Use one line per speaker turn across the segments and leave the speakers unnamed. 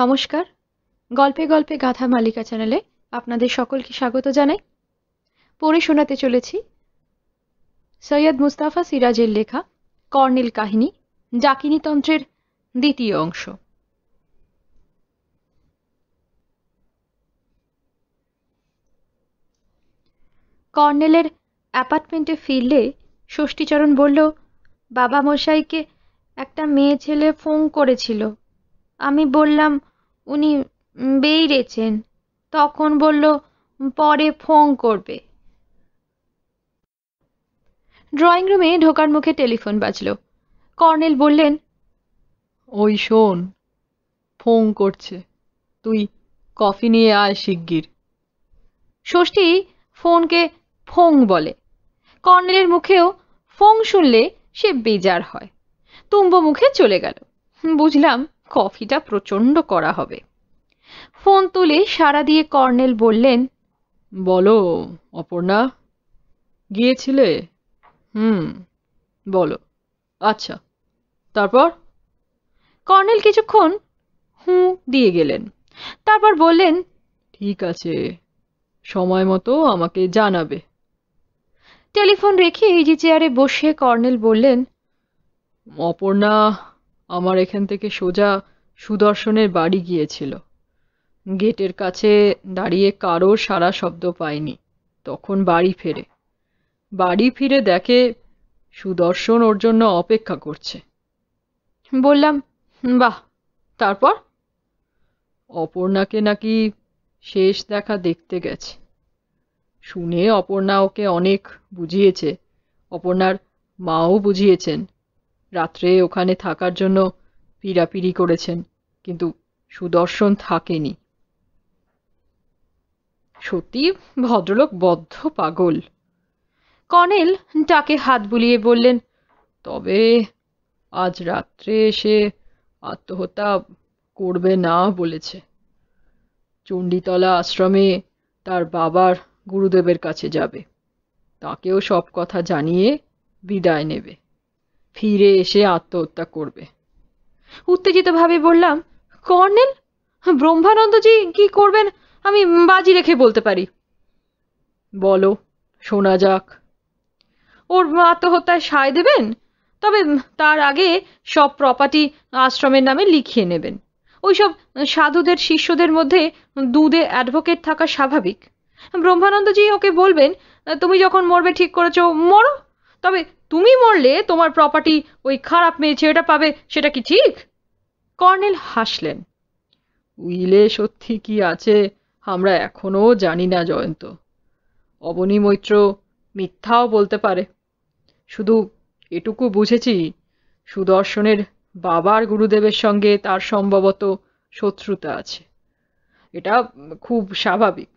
নমস্কার গল্পে গল্পে গাথা মালিকা চ্যানেলে আপনাদের সকলকে স্বাগত জানাই পড়ে শোনাতে চলেছি সৈয়দ মুস্তাফা সিরাজের লেখা কর্নেল কাহিনী তন্ত্রের দ্বিতীয় অংশ কর্নেলের অ্যাপার্টমেন্টে ফিরলে ষষ্ঠীচরণ বলল বাবা মশাইকে একটা মেয়ে ছেলে ফোন করেছিল আমি বললাম উনি বেইরেছেন তখন বলল পরে ফোন করবে ড্রয়িং রুমে ঢোকার মুখে টেলিফোন বাজল কর্নেল বললেন ওই শোন ফোন করছে তুই কফি নিয়ে আয় শিগগির ষষ্ঠী ফোনকে ফোং বলে কর্নেলের মুখেও ফোং শুনলে সে বেজার হয় তুম্ব মুখে চলে গেল বুঝলাম কফিটা প্রচণ্ড করা হবে ফোন তুলে সারা দিয়ে কর্নেল বললেন বলো অপর্ণা গিয়েছিলে হুম বলো আচ্ছা তারপর কর্নেল কিছুক্ষণ হু দিয়ে গেলেন তারপর বললেন ঠিক আছে সময় মতো আমাকে জানাবে টেলিফোন রেখে ইজি চেয়ারে বসে কর্নেল বললেন অপর্ণা আমার এখান থেকে সোজা সুদর্শনের বাড়ি গিয়েছিল গেটের কাছে দাঁড়িয়ে কারোর সারা শব্দ পায়নি তখন বাড়ি ফেরে বাড়ি ফিরে দেখে সুদর্শন ওর জন্য অপেক্ষা করছে বললাম বাহ তারপর অপর্ণাকে নাকি শেষ দেখা দেখতে গেছে শুনে অপর্ণা ওকে অনেক বুঝিয়েছে অপর্ণার মাও বুঝিয়েছেন রাত্রে ওখানে থাকার জন্য পিড়াপিড়ি করেছেন কিন্তু সুদর্শন থাকেনি সত্যি ভদ্রলোক বদ্ধ পাগল কনেল ডাকে হাত বুলিয়ে বললেন তবে আজ রাত্রে সে আত্মহত্যা করবে না বলেছে চণ্ডীতলা আশ্রমে তার বাবার গুরুদেবের কাছে যাবে তাকেও সব কথা জানিয়ে বিদায় নেবে ফিরে এসে আত্মহত্যা করবে উত্তেজিতভাবে বললাম কর্নেল ব্রহ্মানন্দজি কি করবেন আমি বাজি রেখে বলতে পারি বলো শোনা যাক ওর আত্মহত্যায় সায় দেবেন তবে তার আগে সব প্রপার্টি আশ্রমের নামে লিখিয়ে নেবেন ওইসব সাধুদের শিষ্যদের মধ্যে দুধে অ্যাডভোকেট থাকা স্বাভাবিক ব্রহ্মানন্দজি ওকে বলবেন তুমি যখন মরবে ঠিক করেছ মরো তবে তুমি মরলে তোমার প্রপার্টি ওই খারাপ মেয়ে ছেলেটা পাবে সেটা কি ঠিক কর্নেল হাসলেন উইলে সত্যি কি আছে আমরা এখনও জানি না জয়ন্ত অবনী মৈত্র মিথ্যাও বলতে পারে শুধু এটুকু বুঝেছি সুদর্শনের বাবার গুরুদেবের সঙ্গে তার সম্ভবত শত্রুতা আছে এটা খুব স্বাভাবিক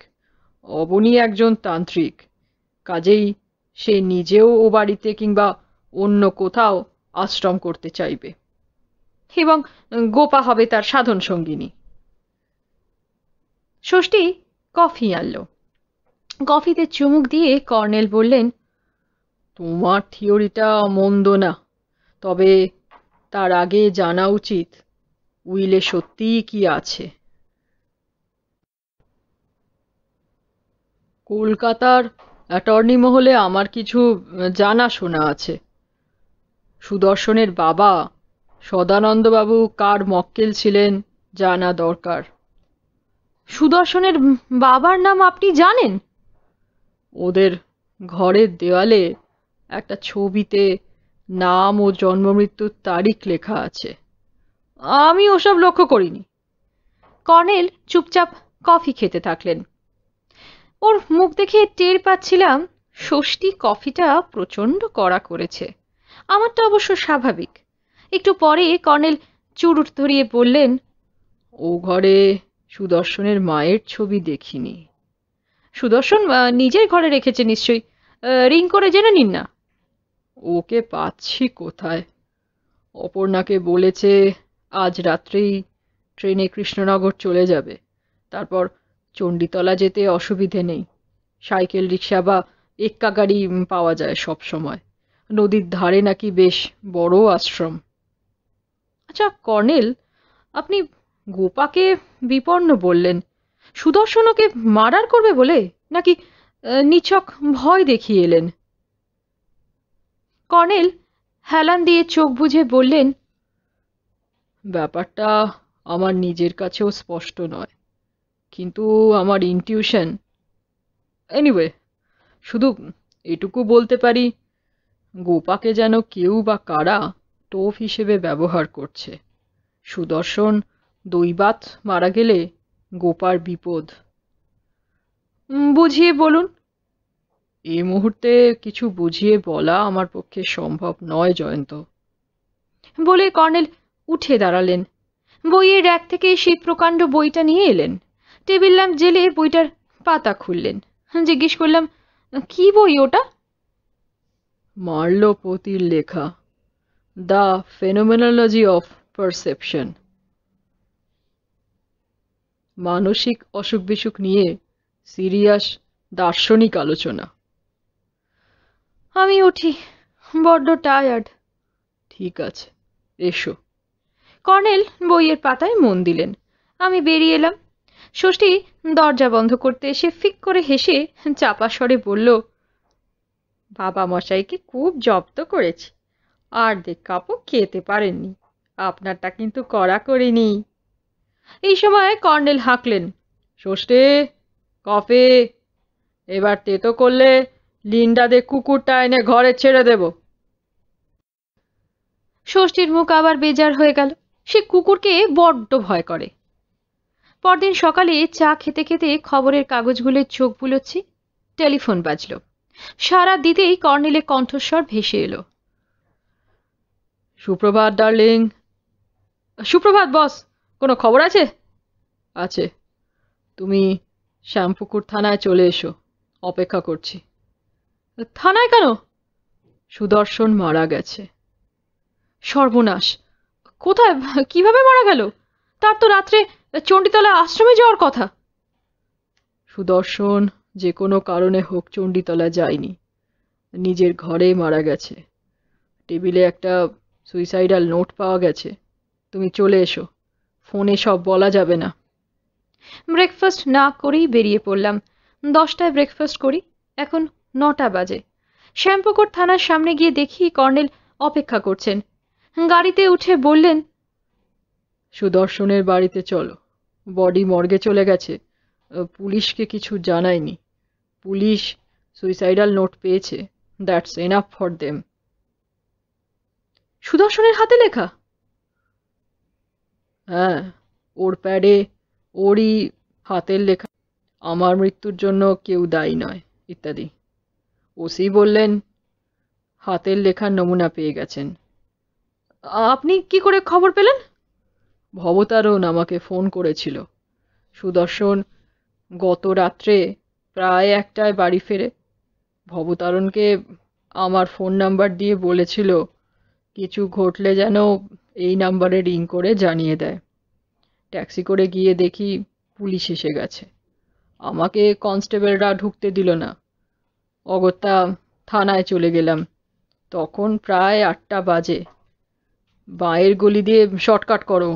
অবনী একজন তান্ত্রিক কাজেই সে নিজেও ও বাড়িতে কিংবা অন্য কোথাও আশ্রম করতে চাইবে এবং গোপা হবে তার সাধন সঙ্গিনী ষষ্ঠী কফি আনল কফিতে চুমুক দিয়ে কর্নেল বললেন তোমার থিওরিটা মন্দ না তবে তার আগে জানা উচিত উইলে সত্যিই কি আছে কলকাতার অ্যাটর্নি মহলে আমার কিছু জানাশোনা আছে সুদর্শনের বাবা সদানন্দবাবু কার মক্কেল ছিলেন জানা দরকার সুদর্শনের বাবার নাম আপনি জানেন ওদের ঘরের দেওয়ালে একটা ছবিতে নাম ও জন্মমৃত্যুর তারিখ লেখা আছে আমি ওসব লক্ষ্য করিনি কর্নেল চুপচাপ কফি খেতে থাকলেন ওর মুখ দেখে টের পাচ্ছিলাম ষষ্ঠী কফিটা প্রচণ্ড কড়া করেছে আমারটা অবশ্য স্বাভাবিক একটু পরে কর্নেল চুরুট ধরিয়ে বললেন ও ঘরে সুদর্শনের মায়ের ছবি দেখিনি সুদর্শন নিজের ঘরে রেখেছে নিশ্চয়ই রিং করে জেনে নিন না ওকে পাচ্ছি কোথায় অপর্ণাকে বলেছে আজ রাত্রেই ট্রেনে কৃষ্ণনগর চলে যাবে তারপর চণ্ডীতলা যেতে অসুবিধে নেই সাইকেল রিক্সা বা এক্কা গাড়ি পাওয়া যায় সব সময় নদীর ধারে নাকি বেশ বড় আশ্রম আচ্ছা কর্নেল আপনি গোপাকে বিপন্ন বললেন সুদর্শনকে মার্ডার করবে বলে নাকি নিচক ভয় দেখিয়ে এলেন কর্নেল হেলান দিয়ে চোখ বুঝে বললেন ব্যাপারটা আমার নিজের কাছেও স্পষ্ট নয় কিন্তু আমার ইনটিউশন এনিওয়ে শুধু এটুকু বলতে পারি গোপাকে যেন কেউ বা কারা টোপ হিসেবে ব্যবহার করছে সুদর্শন দৈবাত মারা গেলে গোপার বিপদ বুঝিয়ে বলুন এই মুহূর্তে কিছু বুঝিয়ে বলা আমার পক্ষে সম্ভব নয় জয়ন্ত বলে কর্নেল উঠে দাঁড়ালেন বইয়ের র্যাক থেকে সেই প্রকাণ্ড বইটা নিয়ে এলেন টেবিল ল্যাম্প জেলে বইটার পাতা খুললেন জিজ্ঞেস করলাম কি বই ওটা মার্লোপতির লেখা দ্য ফেনোমেনোলজি অফ পারসেপশন মানসিক অসুখ বিসুখ নিয়ে সিরিয়াস দার্শনিক আলোচনা আমি উঠি বড্ড টায়ার্ড ঠিক আছে এসো কর্নেল বইয়ের পাতায় মন দিলেন আমি বেরিয়ে এলাম ষষ্ঠী দরজা বন্ধ করতে এসে ফিক করে হেসে চাপা স্বরে বলল বাবা মশাইকে খুব জব্দ করেছি আর দেখ কাপু খেতে পারেননি আপনারটা কিন্তু করা করিনি এই সময় কর্নেল হাঁকলেন ষষ্ঠী কফে এবার তেতো করলে লিন্ডাদের কুকুরটা এনে ঘরে ছেড়ে দেব ষষ্ঠীর মুখ আবার বেজার হয়ে গেল সে কুকুরকে বড্ড ভয় করে পরদিন সকালে চা খেতে খেতে খবরের কাগজগুলো চোখ বুলোচ্ছি টেলিফোন বাজল সারা দিতেই কর্নেলে কণ্ঠস্বর ভেসে এলো সুপ্রভাত ডার্লিং সুপ্রভাত বস কোনো খবর আছে আছে তুমি শ্যামপুকুর থানায় চলে এসো অপেক্ষা করছি থানায় কেন সুদর্শন মারা গেছে সর্বনাশ কোথায় কিভাবে মারা গেল তার তো রাত্রে চণ্ডীতলা আশ্রমে যাওয়ার কথা সুদর্শন যে কোনো কারণে হোক চণ্ডীতলা যায়নি নিজের ঘরে মারা গেছে টেবিলে একটা সুইসাইডাল নোট পাওয়া গেছে তুমি চলে এসো ফোনে সব বলা যাবে না ব্রেকফাস্ট না করেই বেরিয়ে পড়লাম দশটায় ব্রেকফাস্ট করি এখন নটা বাজে শ্যাম্পুকোট থানার সামনে গিয়ে দেখি কর্নেল অপেক্ষা করছেন গাড়িতে উঠে বললেন সুদর্শনের বাড়িতে চলো বডি মর্গে চলে গেছে পুলিশকে কিছু জানায়নি পুলিশ সুইসাইডাল নোট পেয়েছে দ্যাটস এনাফ ফর দেম সুদর্শনের হাতে লেখা হ্যাঁ ওর প্যাডে ওরই হাতের লেখা আমার মৃত্যুর জন্য কেউ দায়ী নয় ইত্যাদি ওসি বললেন হাতের লেখার নমুনা পেয়ে গেছেন আপনি কি করে খবর পেলেন ভবতারণ আমাকে ফোন করেছিল সুদর্শন গত রাত্রে প্রায় একটায় বাড়ি ফেরে ভবতারণকে আমার ফোন নাম্বার দিয়ে বলেছিল কিছু ঘটলে যেন এই নাম্বারে রিং করে জানিয়ে দেয় ট্যাক্সি করে গিয়ে দেখি পুলিশ এসে গেছে আমাকে কনস্টেবলরা ঢুকতে দিল না অগত্যা থানায় চলে গেলাম তখন প্রায় আটটা বাজে বাঁয়ের গলি দিয়ে শর্টকাট করো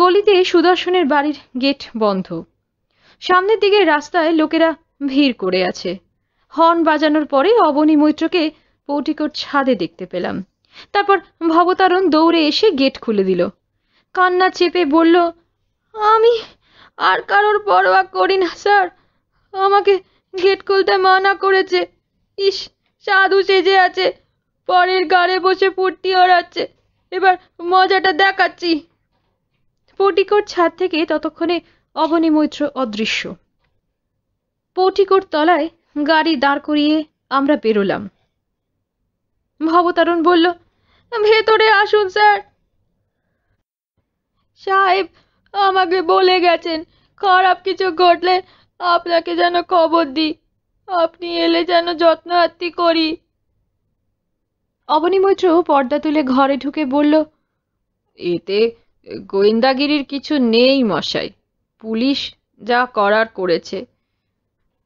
গলিতে সুদর্শনের বাড়ির গেট বন্ধ সামনের দিকে রাস্তায় লোকেরা ভিড় করে আছে হর্ন বাজানোর পরে অবনী মৈত্রকে পৌটিকোট ছাদে দেখতে পেলাম তারপর ভবতারণ দৌড়ে এসে গেট খুলে দিল কান্না চেপে বলল আমি আর কারোর পরোয়া করি না স্যার আমাকে গেট খুলতে মানা করেছে ইস সাধু সেজে আছে পরের গাড়ে বসে ফুর্তি ওড়াচ্ছে এবার মজাটা দেখাচ্ছি পটিকোট ছাদ থেকে ততক্ষণে অবনী মৈত্র অদৃশ্য পটিকোট তলায় গাড়ি দাঁড় করিয়ে আমরা বেরোলাম ভবতারণ বলল ভেতরে আসুন স্যার সাহেব আমাকে বলে গেছেন খারাপ কিছু ঘটলে আপনাকে যেন খবর দিই আপনি এলে যেন যত্ন আত্মি করি অবনী মৈত্র পর্দা তুলে ঘরে ঢুকে বলল এতে গোয়েন্দাগিরির কিছু নেই মশাই পুলিশ যা করার করেছে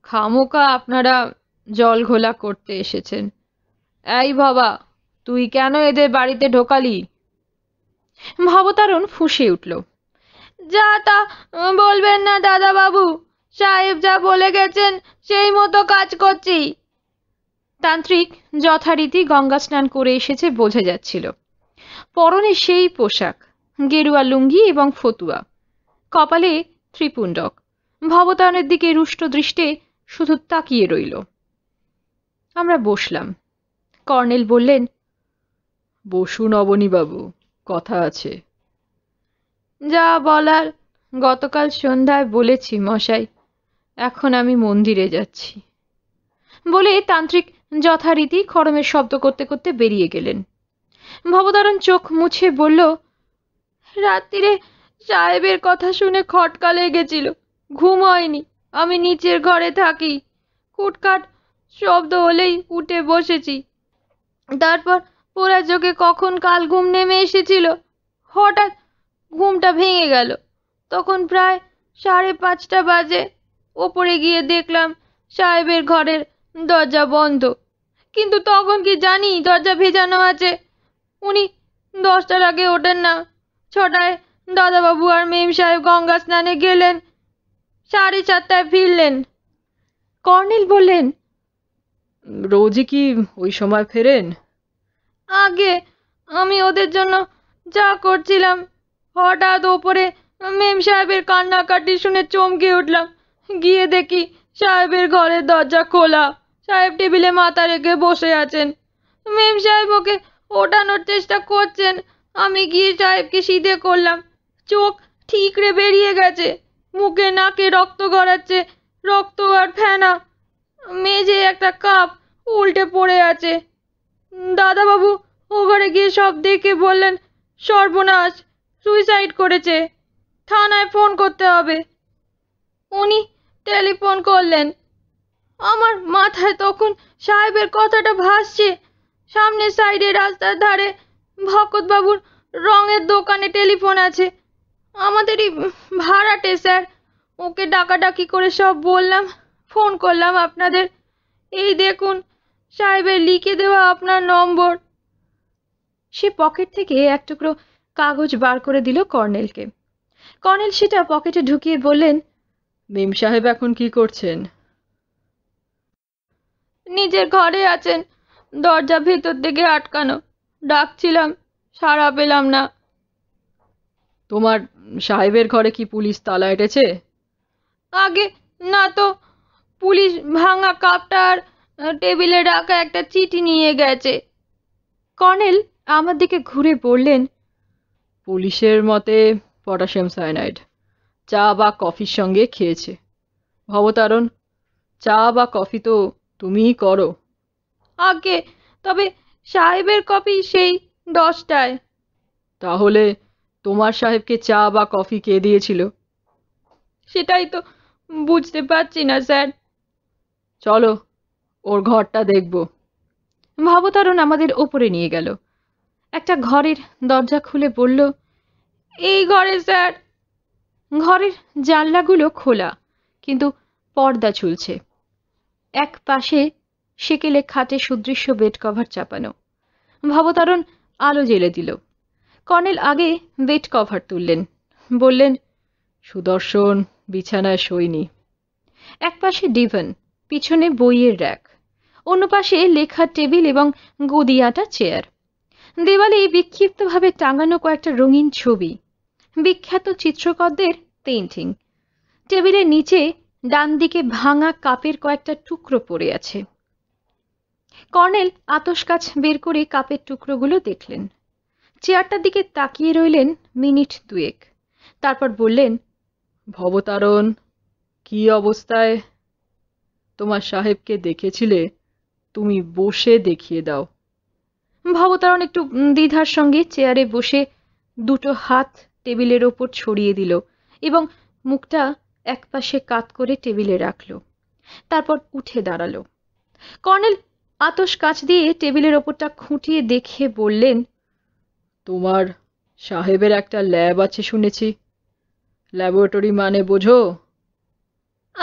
খামোকা আপনারা জল ঘোলা করতে এসেছেন এই বাবা তুই কেন এদের বাড়িতে ঢোকালি ভবতারণ ফুঁসে উঠল যা তা বলবেন না দাদা বাবু সাহেব যা বলে গেছেন সেই মতো কাজ করছি তান্ত্রিক যথারীতি গঙ্গা স্নান করে এসেছে বোঝা যাচ্ছিল পরনে সেই পোশাক গেরুয়া লুঙ্গি এবং ফতুয়া কপালে ত্রিপুণ্ডক ভবতারণের দিকে রুষ্ট দৃষ্টে শুধু তাকিয়ে রইল আমরা বসলাম কর্নেল বললেন বসুন অবনীবাবু কথা আছে যা বলার গতকাল সন্ধ্যায় বলেছি মশাই এখন আমি মন্দিরে যাচ্ছি বলে তান্ত্রিক যথারীতি খড়মের শব্দ করতে করতে বেরিয়ে গেলেন ভবতারণ চোখ মুছে বলল রাত্রিরে সাহেবের কথা শুনে খটকা লেগেছিল ঘুম হয়নি আমি নিচের ঘরে থাকি কুটকাট শব্দ হলেই উঠে বসেছি তারপর পোড়া চোখে কখন কাল ঘুম নেমে এসেছিল হঠাৎ ঘুমটা ভেঙে গেল তখন প্রায় সাড়ে পাঁচটা বাজে ওপরে গিয়ে দেখলাম সাহেবের ঘরের দরজা বন্ধ কিন্তু তখন কি জানি দরজা ভেজানো আছে উনি দশটার আগে ওঠেন না ছটায় দাদাবাবু আর মেম সাহেব গঙ্গা স্নানে গেলেন সাড়ে চারটায় ফিরলেন কর্নেল বললেন রোজই কি ওই সময় ফেরেন আগে আমি ওদের জন্য যা করছিলাম হঠাৎ ওপরে মেম সাহেবের কান্নাকাটি শুনে চমকে উঠলাম গিয়ে দেখি সাহেবের ঘরের দরজা খোলা সাহেব টেবিলে মাথা রেখে বসে আছেন মেম সাহেব ওকে ওঠানোর চেষ্টা করছেন আমি গিয়ে সাহেবকে সিধে করলাম চোখ ঠিকরে বেরিয়ে গেছে মুখে নাকে রক্ত গড়াচ্ছে রক্ত আর ফেনা মেঝে একটা কাপ উল্টে পড়ে আছে দাদাবাবু ওভারে গিয়ে সব দেখে বললেন সর্বনাশ সুইসাইড করেছে থানায় ফোন করতে হবে উনি টেলিফোন করলেন আমার মাথায় তখন সাহেবের কথাটা ভাসছে সামনের সাইডে রাস্তার ধারে ভকতবাবুর রঙের দোকানে টেলিফোন আছে আমাদেরই ভাড়াটে স্যার ওকে ডাকাডাকি করে সব বললাম ফোন করলাম আপনাদের এই দেখুন সাহেবের লিখে দেওয়া আপনার নম্বর সে পকেট থেকে এক টুকরো কাগজ বার করে দিল কর্নেলকে কর্নেল সেটা পকেটে ঢুকিয়ে বললেন মিম সাহেব এখন কি করছেন নিজের ঘরে আছেন দরজা ভেতর দিকে আটকানো ডাকছিলাম সাড়া পেলাম না তোমার সাহেবের ঘরে কি পুলিশ তালা এটেছে আগে না তো পুলিশ ভাঙা কাপটার টেবিলে রাখা একটা চিঠি নিয়ে গেছে কর্নেল আমার দিকে ঘুরে বললেন পুলিশের মতে পটাশিয়াম সায়ানাইড চা বা কফির সঙ্গে খেয়েছে ভবতারণ চা বা কফি তো তুমিই করো আগে তবে সাহেবের কপি সেই দশটায় তাহলে তোমার সাহেবকে চা বা কফি কে দিয়েছিল সেটাই তো বুঝতে পারছি না স্যার চলো ওর ঘরটা দেখব ভাবতারণ আমাদের ওপরে নিয়ে গেল একটা ঘরের দরজা খুলে বলল এই ঘরে স্যার ঘরের জানলাগুলো খোলা কিন্তু পর্দা ঝুলছে এক পাশে সেকেলে খাটে সুদৃশ্য বেড কভার চাপানো ভবতারণ আলো জেলে দিল কর্নেল আগে বেড কভার তুললেন বললেন সুদর্শন বিছানায় শৈনী এক পাশে ডিভান পিছনে বইয়ের র্যাক অন্য পাশে লেখার টেবিল এবং গদিয়াটা চেয়ার দেওয়ালে বিক্ষিপ্তভাবে টাঙানো কয়েকটা রঙিন ছবি বিখ্যাত চিত্রকরদের পেন্টিং টেবিলের নিচে ডান দিকে ভাঙা কাপের কয়েকটা টুকরো পড়ে আছে কর্নেল আতস আতসকাছ বের করে কাপের টুকরোগুলো দেখলেন চেয়ারটার দিকে তাকিয়ে রইলেন মিনিট দুয়েক তারপর বললেন ভবতারণ কি অবস্থায় তোমার সাহেবকে দেখেছিলে তুমি বসে দেখিয়ে দাও ভবতারণ একটু দ্বিধার সঙ্গে চেয়ারে বসে দুটো হাত টেবিলের ওপর ছড়িয়ে দিল এবং মুখটা একপাশে কাত করে টেবিলে রাখল তারপর উঠে দাঁড়ালো কর্নেল আতস কাচ দিয়ে টেবিলের ওপরটা খুঁটিয়ে দেখে বললেন তোমার সাহেবের একটা ল্যাব আছে শুনেছি ল্যাবরেটরি মানে বোঝো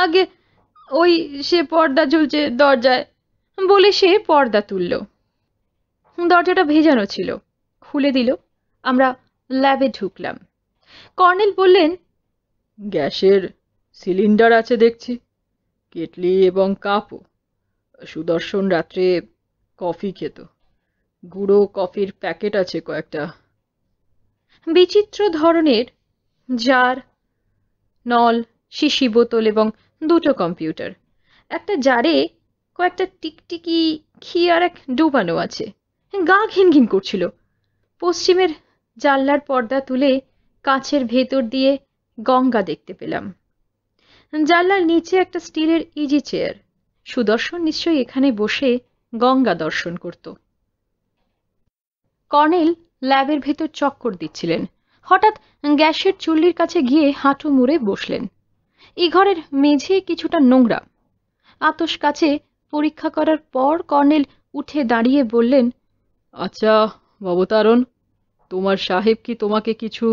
আগে ওই সে পর্দা ঝুলছে দরজায় বলে সে পর্দা তুলল দরজাটা ভেজানো ছিল খুলে দিল আমরা ল্যাবে ঢুকলাম কর্নেল বললেন গ্যাসের সিলিন্ডার আছে দেখছি কেটলি এবং কাপও সুদর্শন রাত্রে কফি খেত গুঁড়ো কফির প্যাকেট আছে কয়েকটা বিচিত্র ধরনের জার নল শিশি বোতল এবং দুটো কম্পিউটার একটা জারে কয়েকটা টিকটিকি ঘি আর এক ডুবানো আছে গা ঘিন ঘিন করছিল পশ্চিমের জানলার পর্দা তুলে কাছের ভেতর দিয়ে গঙ্গা দেখতে পেলাম জানলার নিচে একটা স্টিলের ইজি চেয়ার সুদর্শন নিশ্চয়ই এখানে বসে গঙ্গা দর্শন করত কর্নেল ল্যাবের ভেতর চক্কর দিচ্ছিলেন হঠাৎ গ্যাসের চুল্লির কাছে গিয়ে হাঁটু মুড়ে বসলেন এই ঘরের মেঝে কিছুটা নোংরা আতস কাছে পরীক্ষা করার পর কর্নেল উঠে দাঁড়িয়ে বললেন আচ্ছা ভবতারণ তোমার সাহেব কি তোমাকে কিছু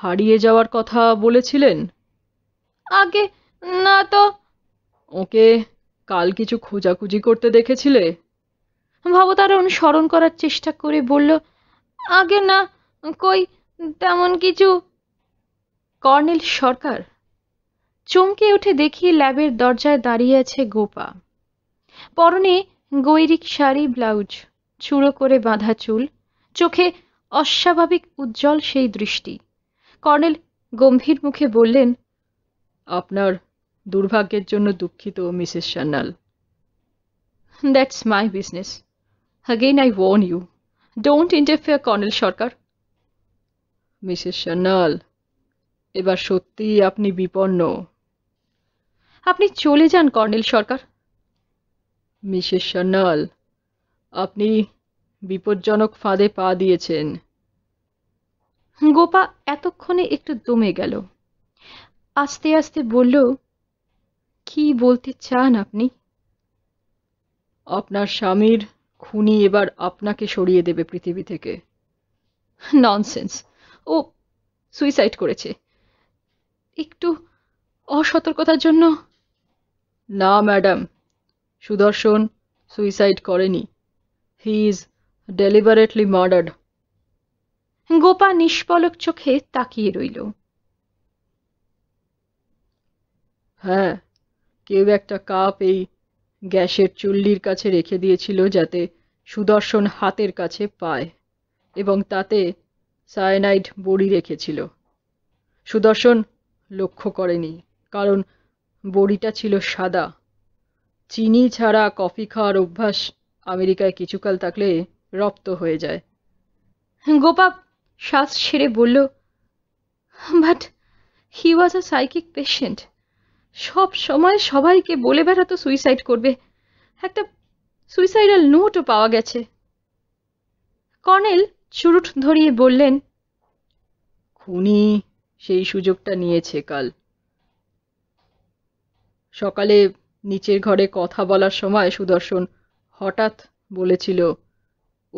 হারিয়ে যাওয়ার কথা বলেছিলেন আগে না তো ওকে কাল কিছু খোঁজাখুঁজি করতে দেখেছিলে ভবতারণ স্মরণ করার চেষ্টা করে বলল আগে না কই তেমন কিছু কর্নেল সরকার চমকে উঠে দেখি ল্যাবের দরজায় দাঁড়িয়ে আছে গোপা পরনে গৈরিক শাড়ি ব্লাউজ চুড়ো করে বাঁধা চুল চোখে অস্বাভাবিক উজ্জ্বল সেই দৃষ্টি কর্নেল গম্ভীর মুখে বললেন আপনার দুর্ভাগ্যের জন্য দুঃখিত Mrs Sanyal that's my business again I warn you don't interfere Colonel Sarkar Mrs Sanyal এবার সত্যিই আপনি বিপন্ন আপনি চলে যান কর্নেল সরকার মিসেস সান্যাল আপনি বিপজ্জনক ফাঁদে পা দিয়েছেন গোপা এতক্ষণে একটু দমে গেল আস্তে আস্তে বলল কি বলতে চান আপনি আপনার স্বামীর খুনি এবার আপনাকে সরিয়ে দেবে পৃথিবী থেকে ননসেন্স ও সুইসাইড করেছে একটু অসতর্কতার জন্য না ম্যাডাম সুদর্শন সুইসাইড করেনি he is deliberately murdered Gopa নিষ্পলক চোখে তাকিয়ে রইল হ্যাঁ কেউ একটা কাপ এই গ্যাসের চুল্লির কাছে রেখে দিয়েছিল যাতে সুদর্শন হাতের কাছে পায় এবং তাতে সায়ানাইড বড়ি রেখেছিল সুদর্শন লক্ষ্য করেনি কারণ বড়িটা ছিল সাদা চিনি ছাড়া কফি খাওয়ার অভ্যাস আমেরিকায় কিছুকাল থাকলে রপ্ত হয়ে যায় গোপাপ শ্বাস সেরে বলল but he was a psychic patient সব সময় সবাইকে বলে বেড়াতো সুইসাইড করবে একটা সুইসাইডাল নোটও পাওয়া গেছে কর্নেল চুরুট ধরিয়ে বললেন খুনি সেই সুযোগটা নিয়েছে কাল সকালে নিচের ঘরে কথা বলার সময় সুদর্শন হঠাৎ বলেছিল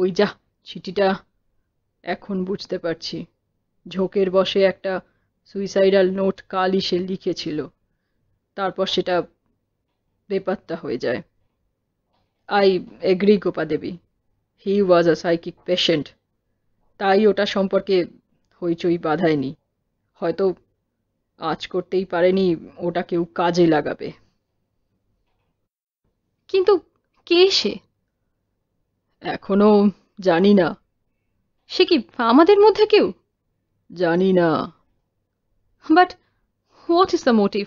ওই যা চিঠিটা এখন বুঝতে পারছি ঝোঁকের বসে একটা সুইসাইডাল নোট কালই সে লিখেছিল তারপর সেটা বেপাত্তা হয়ে যায় I agree Gopa Devi he was a psychic patient তাই ওটা সম্পর্কে হইচই বাধায়নি হয়তো আজ করতেই পারেনি ওটা কেউ কাজে লাগাবে কিন্তু কে সে এখনো জানি না সে কি আমাদের মধ্যে কেউ জানি না but what is the motive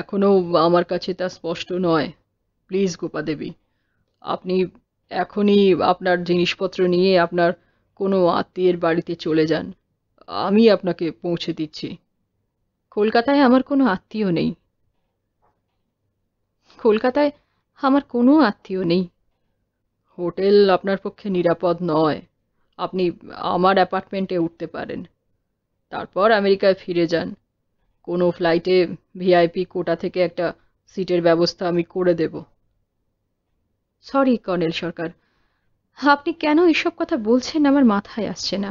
এখনও আমার কাছে তা স্পষ্ট নয় প্লিজ গোপা দেবী আপনি এখনই আপনার জিনিসপত্র নিয়ে আপনার কোনো আত্মীয়ের বাড়িতে চলে যান আমি আপনাকে পৌঁছে দিচ্ছি কলকাতায় আমার কোনো আত্মীয় নেই কলকাতায় আমার কোনো আত্মীয় নেই হোটেল আপনার পক্ষে নিরাপদ নয় আপনি আমার অ্যাপার্টমেন্টে উঠতে পারেন তারপর আমেরিকায় ফিরে যান কোনো ফ্লাইটে ভিআইপি কোটা থেকে একটা সিটের ব্যবস্থা আমি করে দেব সরি কর্নেল সরকার আপনি কেন এসব কথা বলছেন আমার মাথায় আসছে না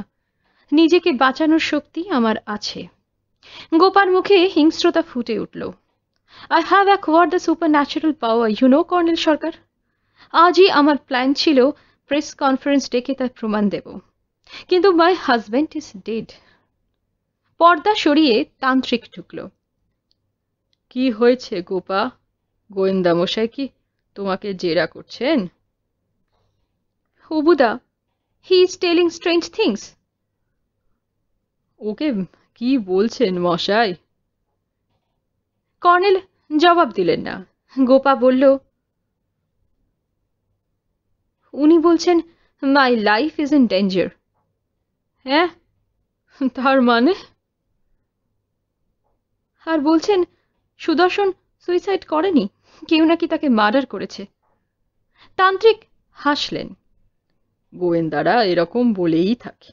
নিজেকে বাঁচানোর শক্তি আমার আছে গোপার মুখে হিংস্রতা ফুটে উঠল I have acquired the supernatural power you know Colonel Sarkar আজই আমার প্ল্যান ছিল প্রেস কনফারেন্স ডেকে তার প্রমাণ দেব কিন্তু মাই হাজব্যান্ড ইজ ডেড পর্দা সরিয়ে তান্ত্রিক ঢুকল কি হয়েছে গোপা গোয়েন্দা মশাই কি তোমাকে জেরা করছেন হবুদা he is telling strange things okay কি বলছেন মশাই কর্নেল জবাব দিলেন না গোপা বলল উনি বলছেন my life is in danger হ্যাঁ তার মানে আর বলছেন সুদর্শন সুইসাইড করেনি কেউ নাকি তাকে মার্ডার করেছে তান্ত্রিক হাসলেন গোয়েন্দারা এরকম বলেই থাকে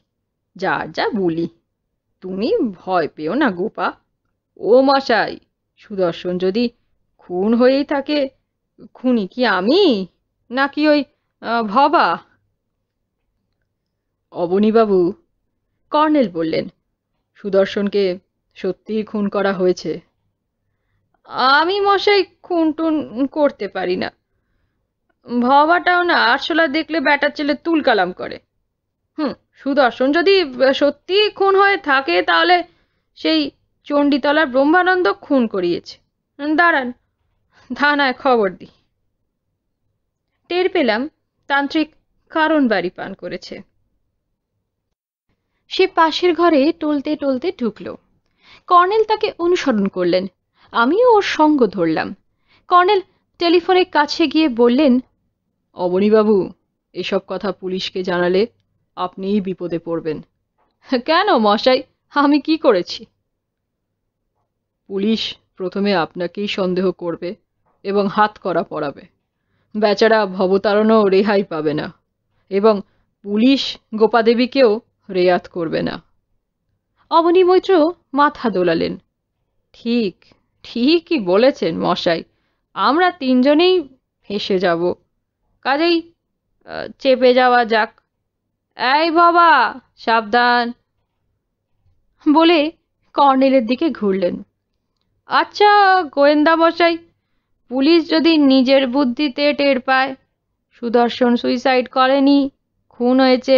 যা যা বলি তুমি ভয় পেও না গোপা ও মশাই সুদর্শন যদি খুন হয়েই থাকে খুনি কি আমি নাকি ওই ভবা অবনীবাবু কর্নেল বললেন সুদর্শনকে সত্যিই খুন করা হয়েছে আমি মশাই খুন টুন করতে পারি না ভবাটাও না আরশোলা দেখলে ব্যাটার ছেলে তুলকালাম করে হুম সুদর্শন যদি সত্যি খুন হয়ে থাকে তাহলে সেই চণ্ডীতলার ব্রহ্মানন্দ খুন করিয়েছে দাঁড়ান থানায় খবর দিই টের পেলাম তান্ত্রিক কারণ বাড়ি পান করেছে সে পাশের ঘরে টলতে টলতে ঢুকলো কর্নেল তাকে অনুসরণ করলেন আমিও ওর সঙ্গ ধরলাম কর্নেল টেলিফোনের কাছে গিয়ে বললেন অবনীবাবু এসব কথা পুলিশকে জানালে আপনিই বিপদে পড়বেন কেন মশাই আমি কি করেছি পুলিশ প্রথমে আপনাকেই সন্দেহ করবে এবং হাত করা পড়াবে বেচারা ভবতারণও রেহাই পাবে না এবং পুলিশ গোপাদেবীকেও রেয়াত করবে না অবনী মৈত্র মাথা দোলালেন ঠিক ঠিকই বলেছেন মশাই আমরা তিনজনেই হেসে যাব কাজেই চেপে যাওয়া যাক এই বাবা সাবধান বলে কর্নেলের দিকে ঘুরলেন আচ্ছা গোয়েন্দা মশাই পুলিশ যদি নিজের বুদ্ধিতে টের পায় সুদর্শন সুইসাইড করেনি খুন হয়েছে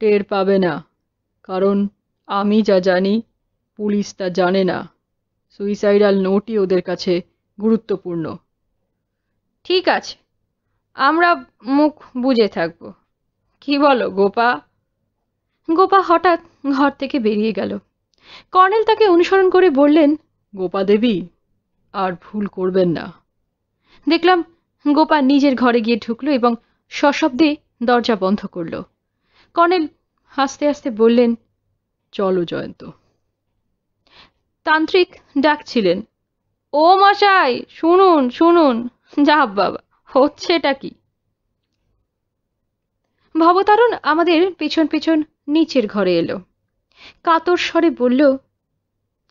টের পাবে না কারণ আমি যা জানি পুলিশ তা জানে না সুইসাইডাল নোটই ওদের কাছে গুরুত্বপূর্ণ ঠিক আছে আমরা মুখ বুঝে থাকব কি বলো গোপা গোপা হঠাৎ ঘর থেকে বেরিয়ে গেল কর্নেল তাকে অনুসরণ করে বললেন গোপা দেবী আর ভুল করবেন না দেখলাম গোপা নিজের ঘরে গিয়ে ঢুকলো এবং সশব্দে দরজা বন্ধ করল কর্নেল হাসতে হাসতে বললেন চলো জয়ন্ত তান্ত্রিক ডাকছিলেন ও মশাই শুনুন শুনুন যা বাবা হচ্ছেটা কি ভবতারণ আমাদের পিছন পিছন নিচের ঘরে এলো কাতর স্বরে বলল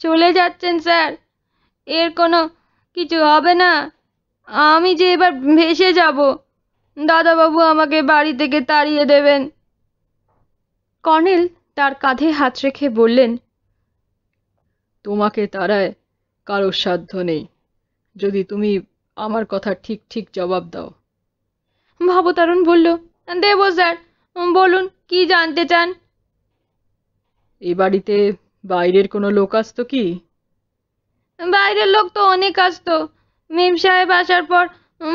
চলে যাচ্ছেন স্যার এর কোনো কিছু হবে না আমি যে এবার ভেসে যাব দাদাবাবু আমাকে বাড়ি থেকে তাড়িয়ে দেবেন কর্নেল তার কাঁধে হাত রেখে বললেন তোমাকে তারায় কারোর সাধ্য নেই যদি তুমি আমার কথা ঠিক ঠিক জবাব দাও ভবতারণ বলল দেব স্যার বলুন কি জানতে চান এ বাড়িতে বাইরের কোনো লোক আসতো কি বাইরের লোক তো অনেক আসতো মেম সাহেব আসার পর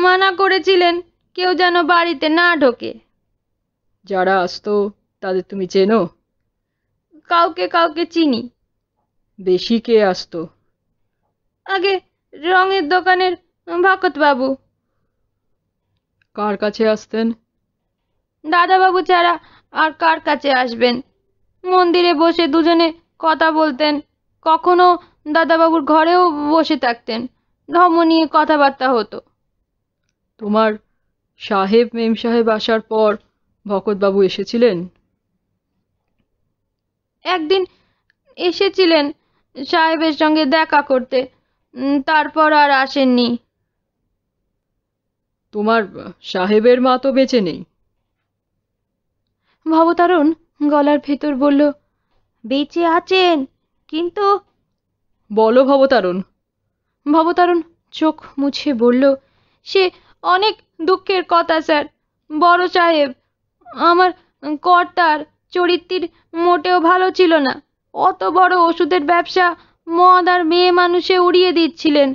মানা করেছিলেন কেউ যেন বাড়িতে না ঢোকে যারা আসতো তাদের তুমি চেনো কাউকে কাউকে চিনি বেশি কে আসতো আগে রঙের দোকানের বাবু কার কাছে আসতেন দাদাবাবু ছাড়া আর কার কাছে আসবেন মন্দিরে বসে দুজনে কথা বলতেন কখনো দাদাবাবুর ঘরেও বসে থাকতেন ধর্ম নিয়ে কথাবার্তা হতো তোমার সাহেব মেম সাহেব আসার পর ভকতবাবু এসেছিলেন একদিন এসেছিলেন সাহেবের সঙ্গে দেখা করতে তারপর আর আসেননি তোমার সাহেবের মা তো বেঁচে নেই ভবতারণ গলার ভেতর বলল বেঁচে আছেন কিন্তু বলো ভবতারণ ভবতারণ চোখ মুছে বলল সে অনেক দুঃখের কথা স্যার বড় সাহেব আমার কর্তার চরিত্রের মোটেও ভালো ছিল না অত বড় ওষুধের ব্যবসা মদ আর মেয়ে মানুষে উড়িয়ে দিচ্ছিলেন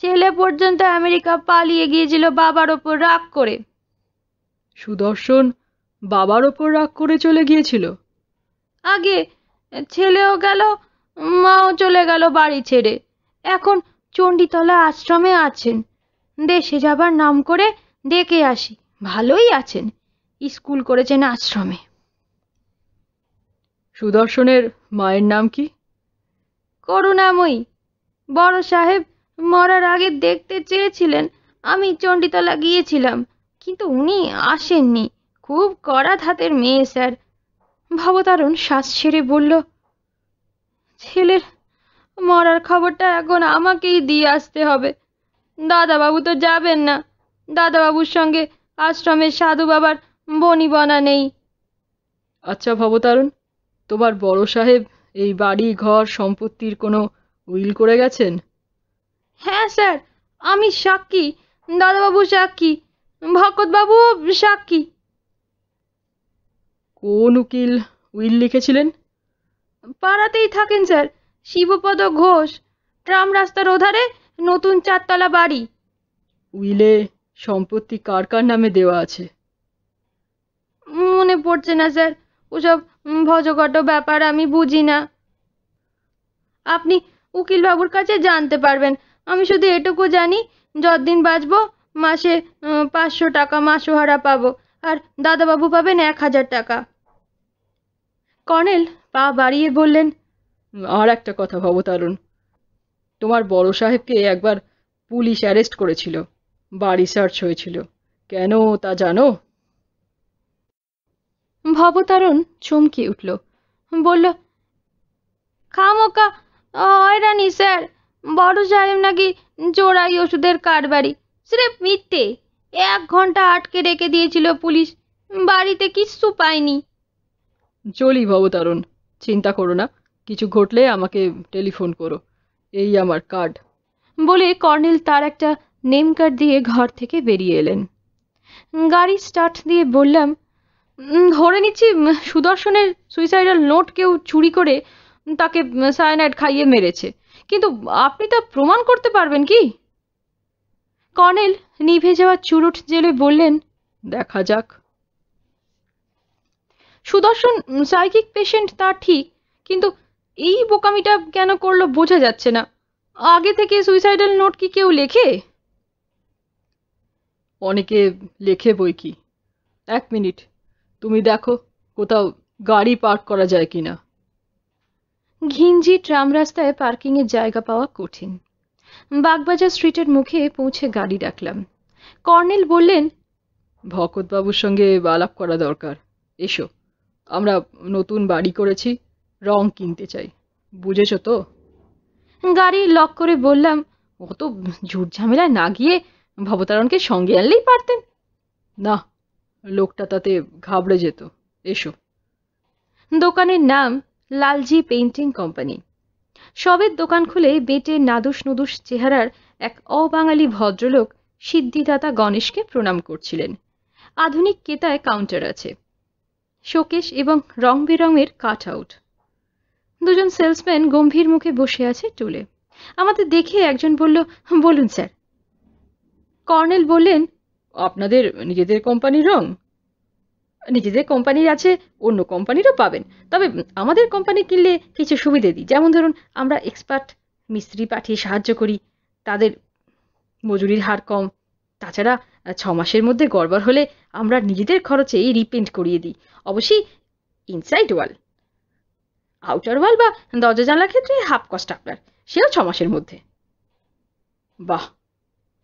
ছেলে পর্যন্ত আমেরিকা পালিয়ে গিয়েছিল বাবার ওপর রাগ করে সুদর্শন বাবার ওপর রাগ করে চলে গিয়েছিল আগে ছেলেও গেল মাও চলে গেল বাড়ি ছেড়ে এখন চণ্ডীতলা আশ্রমে আছেন দেশে যাবার নাম করে ডেকে আসি ভালোই আছেন স্কুল করেছেন আশ্রমে সুদর্শনের মায়ের নাম কি করুণাময়ী বড় সাহেব মরার আগে দেখতে চেয়েছিলেন আমি চণ্ডীতলা গিয়েছিলাম কিন্তু উনি আসেননি খুব কড়া ধাতের মেয়ে স্যার ভবতারণ শ্বাস ছেড়ে বলল ছেলের মরার খবরটা এখন আমাকেই দিয়ে আসতে হবে দাদাবাবু তো যাবেন না দাদাবাবুর সঙ্গে আশ্রমের সাধু বাবার বনিবনা নেই আচ্ছা ভবতারণ তোমার বড় সাহেব এই বাড়ি ঘর সম্পত্তির কোনো উইল করে গেছেন হ্যাঁ স্যার আমি সাক্ষী দাদাবাবু সাক্ষী ভকতবাবু সাক্ষী কোন উকিল উইল লিখেছিলেন পাড়াতেই থাকেন স্যার শিবপদ ঘোষ ট্রাম রাস্তার ওধারে নতুন চারতলা বাড়ি উইলে সম্পত্তি কার কার নামে দেওয়া আছে মনে পড়ছে না স্যার ওসব ভজঘট ব্যাপার আমি বুঝি না আপনি উকিলবাবুর কাছে জানতে পারবেন আমি শুধু এটুকু জানি যতদিন বাঁচব মাসে পাঁচশো টাকা মাসোহারা পাবো আর দাদাবাবু পাবেন এক হাজার টাকা কর্নেল পা বাড়িয়ে বললেন আর একটা কথা ভবতারুণ তোমার বড় সাহেবকে একবার পুলিশ অ্যারেস্ট করেছিল বাড়ি সার্চ হয়েছিল কেন তা জানো ভবতারণ চমকে উঠল বলল খামোকা হয়রানি স্যার বড় সাহেব নাকি জোড়াই ওষুধের কারবারি স্রেফ মিথ্যে এক ঘন্টা আটকে রেখে দিয়েছিল পুলিশ বাড়িতে কিচ্ছু পায়নি চলি ভবতারণ চিন্তা করো না কিছু ঘটলে আমাকে টেলিফোন করো এই আমার কার্ড বলে কর্নেল তার একটা নেম কার্ড দিয়ে ঘর থেকে বেরিয়ে এলেন গাড়ি স্টার্ট দিয়ে বললাম ধরে নিচ্ছি সুদর্শনের সুইসাইডাল নোট কেউ চুরি করে তাকে সায়ানাইড খাইয়ে মেরেছে কিন্তু আপনি তা প্রমাণ করতে পারবেন কি কর্নেল নিভে যাওয়া চুরুট জেলে বললেন দেখা যাক সুদর্শন সাইকিক পেশেন্ট তা ঠিক কিন্তু এই বোকামিটা কেন করলো বোঝা যাচ্ছে না আগে থেকে সুইসাইডাল নোট কি কেউ লেখে অনেকে লেখে বই কি এক মিনিট তুমি দেখো কোথাও গাড়ি পার্ক করা যায় কিনা ঘিঞ্জি ট্রাম রাস্তায় পার্কিংয়ের জায়গা পাওয়া কঠিন বাগবাজার স্ট্রিটের মুখে পৌঁছে গাড়ি ডাকলাম কর্নেল বললেন ভকতবাবুর সঙ্গে আলাপ করা দরকার এসো আমরা নতুন বাড়ি করেছি রং কিনতে চাই বুঝেছ তো গাড়ি লক করে বললাম অত ঝুট ঝামেলায় না গিয়ে ভবতারণকে সঙ্গে আনলেই পারতেন না লোকটা তাতে ঘাবড়ে যেত এসো দোকানের নাম লালজি পেইন্টিং কোম্পানি সবের দোকান খুলে বেটে নাদুস নুদুস চেহারার এক অবাঙালি ভদ্রলোক সিদ্ধিদাতা গণেশকে প্রণাম করছিলেন আধুনিক কেতায় কাউন্টার আছে শোকেশ এবং রং বেরঙের কাট আউট দুজন সেলসম্যান গম্ভীর মুখে বসে আছে টুলে আমাদের দেখে একজন বলল বলুন স্যার কর্নেল বললেন আপনাদের নিজেদের কোম্পানির রং নিজেদের কোম্পানির আছে অন্য কোম্পানিরও পাবেন তবে আমাদের কোম্পানি কিনলে কিছু সুবিধে দিই যেমন ধরুন আমরা এক্সপার্ট মিস্ত্রি পাঠিয়ে সাহায্য করি তাদের মজুরির হার কম তাছাড়া ছ মাসের মধ্যে গড়বড় হলে আমরা নিজেদের এই রিপেন্ট করিয়ে দিই অবশ্যই ইনসাইড ওয়াল আউটার ওয়াল বা দরজা জানলার ক্ষেত্রে হাফ কস্ট আপনার সেও ছ মাসের মধ্যে বাহ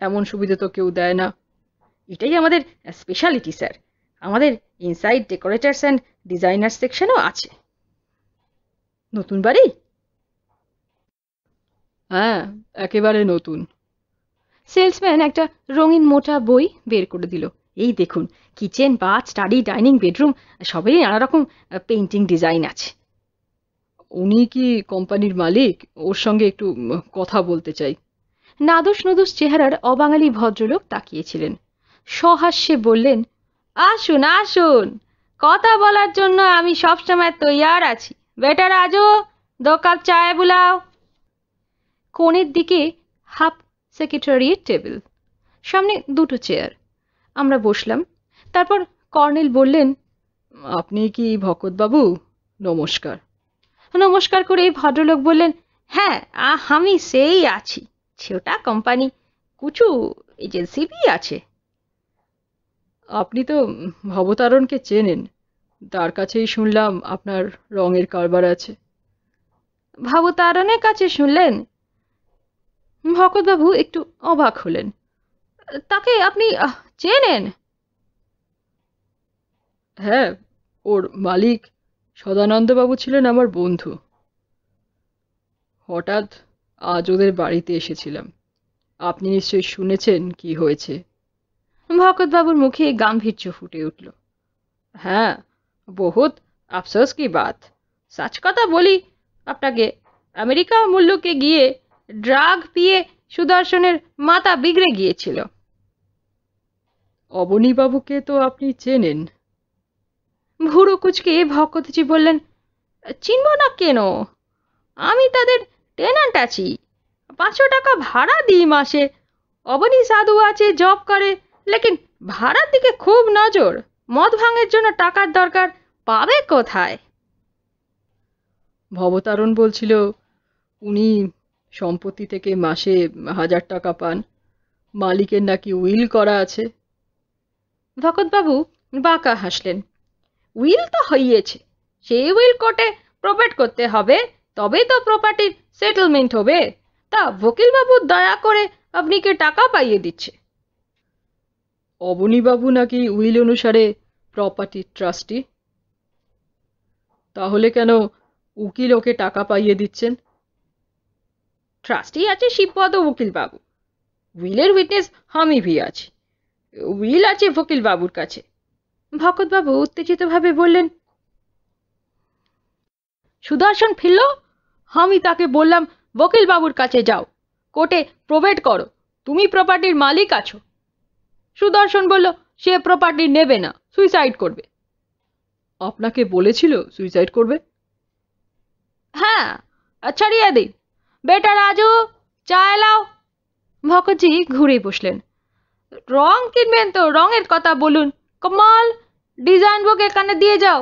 এমন সুবিধা তো কেউ দেয় না এটাই আমাদের স্পেশালিটি স্যার আমাদের ইনসাইড ডেকোরেটার্স অ্যান্ড ডিজাইনার সেকশনও আছে নতুন বাড়ি হ্যাঁ একেবারে নতুন সেলসম্যান একটা রঙিন মোটা বই বের করে দিল এই দেখুন kitchen bath study dining bedroom সবেরই নানা রকম পেন্টিং ডিজাইন আছে উনি কি কোম্পানির মালিক ওর সঙ্গে একটু কথা বলতে চাই নাদুস নদুস চেহারার অবাঙালি ভদ্রলোক তাকিয়েছিলেন সহাস্যে বললেন আসুন আসুন কথা বলার জন্য আমি সবসময় তৈয়ার আছি বেটার আজও দো চায় বুলাও কোণের দিকে হাফ সেক্রেটারিয়েট টেবিল সামনে দুটো চেয়ার আমরা বসলাম তারপর কর্নেল বললেন আপনি কি ভকতবাবু নমস্কার নমস্কার করে এই ভদ্রলোক বললেন হ্যাঁ আমি সেই আছি ছোটা কোম্পানি কুচু এজেন্সি আছে আপনি তো ভবতারণকে চেনেন তার কাছেই শুনলাম আপনার রঙের কারবার আছে ভবতারণের কাছে শুনলেন ভকতবাবু একটু অবাক হলেন তাকে আপনি চেনেন হ্যাঁ ওর মালিক সদানন্দবাবু ছিলেন আমার বন্ধু হঠাৎ আজ ওদের বাড়িতে এসেছিলাম আপনি নিশ্চয়ই শুনেছেন কি হয়েছে ভকতবাবুর মুখে গাম্ভীর্য ফুটে উঠল হ্যাঁ বহুত আফসোস কি বাত সাচ কথা বলি আপনাকে আমেরিকা মূল্যকে গিয়ে ড্রাগ পিয়ে সুদর্শনের মাতা বিগড়ে গিয়েছিল অবনীবাবুকে তো আপনি চেনেন ভুরু কুচকে ভকতজি বললেন চিনব না কেন আমি তাদের টেনান্ট আছি পাঁচশো টাকা ভাড়া দিই মাসে অবনী সাধু আছে জব করে লেকিন ভাড়ার দিকে খুব নজর মদ ভাঙের জন্য টাকার দরকার পাবে কোথায় ভবতারণ বলছিল উনি সম্পত্তি থেকে মাসে হাজার টাকা পান মালিকের নাকি উইল করা আছে ভকতবাবু বাঁকা হাসলেন উইল তো হইয়েছে সেই উইল কোর্টে প্রোভাইড করতে হবে তবেই তো প্রপার্টির সেটেলমেন্ট হবে তা বাবু দয়া করে আপনি কে টাকা পাইয়ে দিচ্ছে অবনীবাবু নাকি উইল অনুসারে প্রপার্টি ট্রাস্টি তাহলে কেন উকিল ওকে টাকা পাইয়ে দিচ্ছেন ট্রাস্টি আছে শিবপদ উকিলবাবু উইলের উইটনেস আমি ভি আছি উইল আছে বাবুর কাছে ভকতবাবু উত্তেজিতভাবে বললেন সুদর্শন ফিরল আমি তাকে বললাম বাবুর কাছে যাও কোর্টে প্রোভেড করো তুমি প্রপার্টির মালিক আছো সুদর্শন বলল সে প্রপার্টি নেবে না সুইসাইড করবে আপনাকে বলেছিল সুইসাইড করবে হ্যাঁ ছাড়িয়ে দিন বেটা রাজু চা এলাও ভকতজি ঘুরে বসলেন রং কিনবেন তো রঙের কথা বলুন কমল ডিজাইন বুক এখানে দিয়ে যাও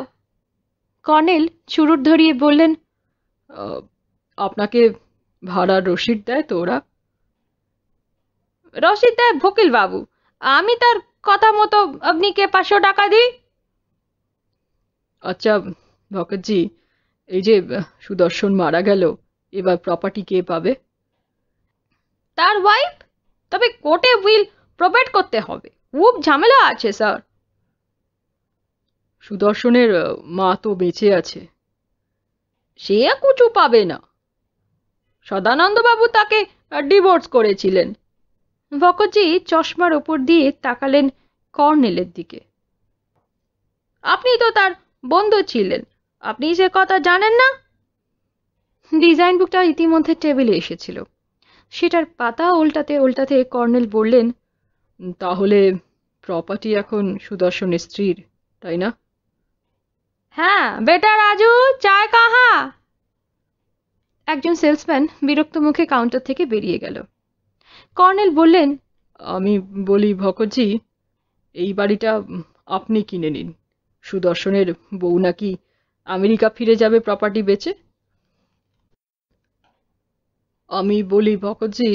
কর্নেল চুরুট ধরিয়ে বললেন আপনাকে ভাড়া রসিদ দেয় তো ওরা রসিদ দেয় ভকিল বাবু আমি তার কথা মতো কে পাঁচশো টাকা দিই আচ্ছা ভকতজি এই যে সুদর্শন মারা গেল এবার প্রপার্টি কে পাবে তার ওয়াইফ তবে কোর্টে উইল প্রোভাইড করতে হবে খুব ঝামেলা আছে স্যার সুদর্শনের মা তো বেঁচে আছে সে কুচু পাবে না সদানন্দবাবু তাকে ডিভোর্স করেছিলেন ভকতজি চশমার ওপর দিয়ে তাকালেন কর্নেলের দিকে আপনি তো তার বন্ধু ছিলেন আপনি সে কথা জানেন না ডিজাইন বুকটা ইতিমধ্যে টেবিলে এসেছিল সেটার পাতা উল্টাতে উল্টাতে কর্নেল বললেন তাহলে প্রপার্টি এখন সুদর্শন স্ত্রীর তাই না হ্যাঁ বেটা রাজু চায় কাহা একজন সেলসম্যান বিরক্ত মুখে কাউন্টার থেকে বেরিয়ে গেল কর্নেল বললেন আমি বলি ভকতজি এই বাড়িটা আপনি কিনে নিন সুদর্শনের বউ নাকি আমেরিকা ফিরে যাবে প্রপার্টি বেচে আমি বলি ভকতজি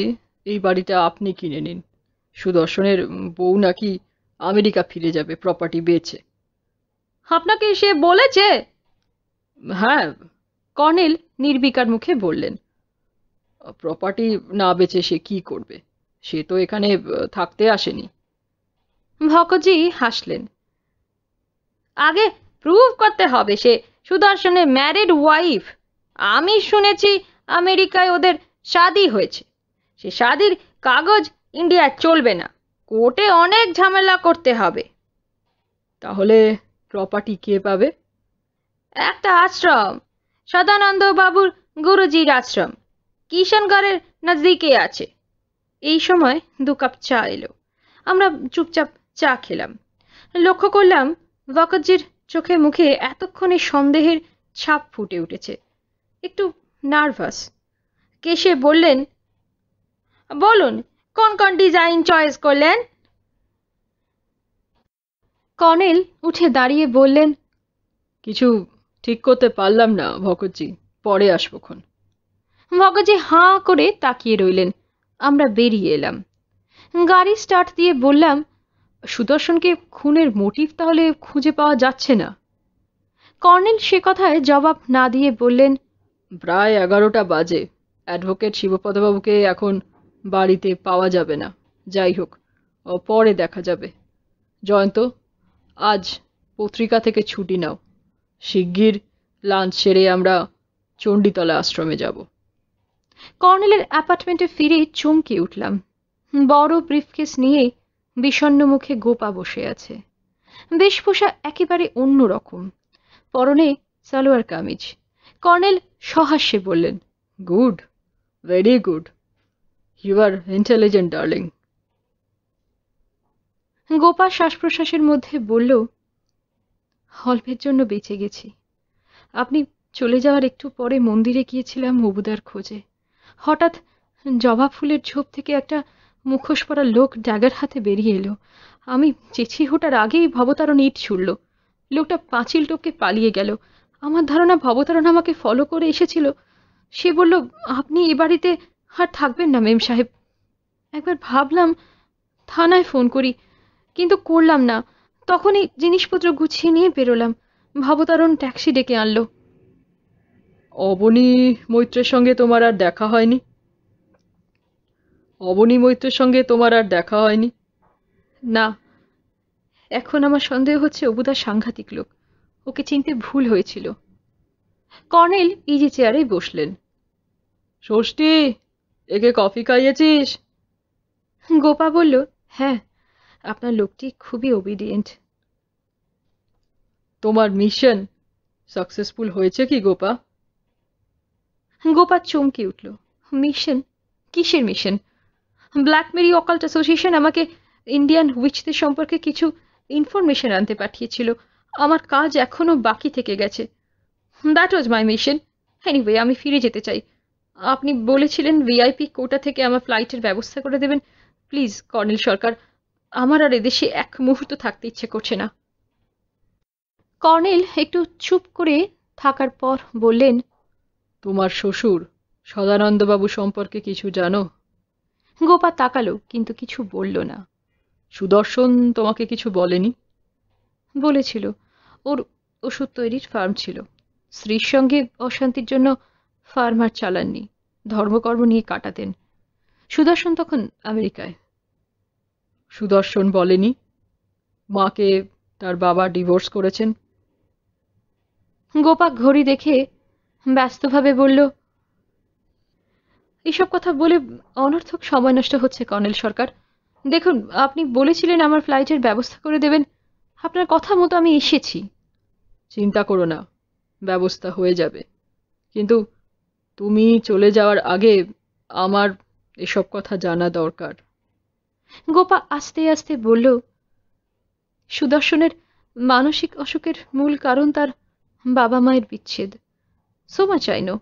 এই বাড়িটা আপনি কিনে নিন সুদর্শনের বউ নাকি আমেরিকা ফিরে যাবে প্রপার্টি বেচে আপনাকে সে বলেছে হ্যাঁ কর্নেল নির্বিকার মুখে বললেন প্রপার্টি না বেচে সে কি করবে সে তো এখানে থাকতে আসেনি ভকজি হাসলেন আগে প্রুভ করতে হবে সে সুদর্শনের ম্যারিড ওয়াইফ আমি শুনেছি আমেরিকায় ওদের শাদি হয়েছে সে শাদির কাগজ ইন্ডিয়া চলবে না কোর্টে অনেক ঝামেলা করতে হবে তাহলে প্রপার্টি কে পাবে একটা আশ্রম সদানন্দ বাবুর গুরুজির আশ্রম কিষণগড়ের নজদিকে আছে এই সময় দু কাপ চা এলো আমরা চুপচাপ চা খেলাম লক্ষ্য করলাম ওয়াকজির চোখে মুখে এতক্ষণে সন্দেহের ছাপ ফুটে উঠেছে একটু নার্ভাস কেশে বললেন বলুন কোন কোন ডিজাইন চয়েস করলেন কনেল উঠে দাঁড়িয়ে বললেন কিছু ঠিক করতে পারলাম না ভকতজি পরে আসবো খন ভগজি হাঁ করে তাকিয়ে রইলেন আমরা বেরিয়ে এলাম গাড়ি স্টার্ট দিয়ে বললাম সুদর্শনকে খুনের মোটিভ তাহলে খুঁজে পাওয়া যাচ্ছে না কর্নেল সে কথায় জবাব না দিয়ে বললেন প্রায় এগারোটা বাজে অ্যাডভোকেট শিবপদবাবুকে এখন বাড়িতে পাওয়া যাবে না যাই হোক পরে দেখা যাবে জয়ন্ত আজ পত্রিকা থেকে ছুটি নাও শিগগির লাঞ্চ সেরে আমরা চণ্ডীতলা আশ্রমে যাব কর্নেলের অ্যাপার্টমেন্টে ফিরে চমকে উঠলাম বড় ব্রিফকেস নিয়ে বিষণ্ন মুখে গোপা বসে আছে বেশভূষা একেবারে অন্যরকম পরনে সালোয়ার কামিজ কর্নেল সহাস্যে বললেন good very good you are intelligent darling Gopa শ্বাস প্রশ্বাসের মধ্যে বলল অল্পের জন্য বেঁচে গেছি আপনি চলে যাওয়ার একটু পরে মন্দিরে গিয়েছিলাম মবুদার খোঁজে হঠাৎ জবা ফুলের ঝোপ থেকে একটা মুখোশ পরা লোক ড্যাগার হাতে বেরিয়ে এলো আমি চেঁচি ওঠার আগেই ভবতারণ ইট ছুড়ল লোকটা পাঁচিল টপকে পালিয়ে গেল আমার ধারণা ভবতারণ আমাকে ফলো করে এসেছিল সে বলল আপনি এ বাড়িতে আর থাকবেন না মেম সাহেব একবার ভাবলাম থানায় ফোন করি কিন্তু করলাম না তখনই জিনিসপত্র গুছিয়ে নিয়ে বেরোলাম ভবতারণ ট্যাক্সি ডেকে আনলো অবনী মৈত্রের সঙ্গে তোমার আর দেখা হয়নি অবনী মৈত্রের সঙ্গে তোমার আর দেখা হয়নি না এখন আমার সন্দেহ হচ্ছে অবুদা সাংঘাতিক লোক ওকে চিনতে ভুল হয়েছিল কর্নেল ইজি চেয়ারে বসলেন ষষ্ঠী একে কফি খাইয়েছিস গোপা বলল হ্যাঁ আপনার লোকটি খুবই ওবিডিয়েন্ট তোমার মিশন সাকসেসফুল হয়েছে কি গোপা গোপাল চমকে উঠল মিশন কিসের মিশন ব্ল্যাকমেরি অকাল্ট অ্যাসোসিয়েশন আমাকে ইন্ডিয়ান উইচদের সম্পর্কে কিছু ইনফরমেশন আনতে পাঠিয়েছিল আমার কাজ এখনও বাকি থেকে গেছে that was my mission anyway আমি ফিরে যেতে চাই আপনি বলেছিলেন ভিআইপি কোটা থেকে আমার ফ্লাইটের ব্যবস্থা করে দেবেন প্লিজ কর্নেল সরকার আমার আর এদেশে এক মুহূর্ত থাকতে ইচ্ছে করছে না কর্নেল একটু চুপ করে থাকার পর বললেন তোমার শ্বশুর সদানন্দবাবু সম্পর্কে কিছু জানো গোপা তাকালো কিন্তু কিছু বলল না সুদর্শন তোমাকে কিছু বলেনি বলেছিল ওর ওষুধ তৈরির ফার্ম ছিল স্ত্রীর সঙ্গে অশান্তির জন্য ফার্মার আর চালাননি ধর্মকর্ম নিয়ে কাটাতেন সুদর্শন তখন আমেরিকায় সুদর্শন বলেনি মাকে তার বাবা ডিভোর্স করেছেন গোপা ঘড়ি দেখে ব্যস্তভাবে বলল এসব কথা বলে অনর্থক সময় নষ্ট হচ্ছে কর্নেল সরকার দেখুন আপনি বলেছিলেন আমার ফ্লাইটের ব্যবস্থা করে দেবেন আপনার কথা মতো আমি এসেছি চিন্তা করো না ব্যবস্থা হয়ে যাবে কিন্তু তুমি চলে যাওয়ার আগে আমার এসব কথা জানা দরকার গোপা আস্তে আস্তে বলল সুদর্শনের মানসিক অসুখের মূল কারণ তার বাবা মায়ের বিচ্ছেদ সো মাচ আই নো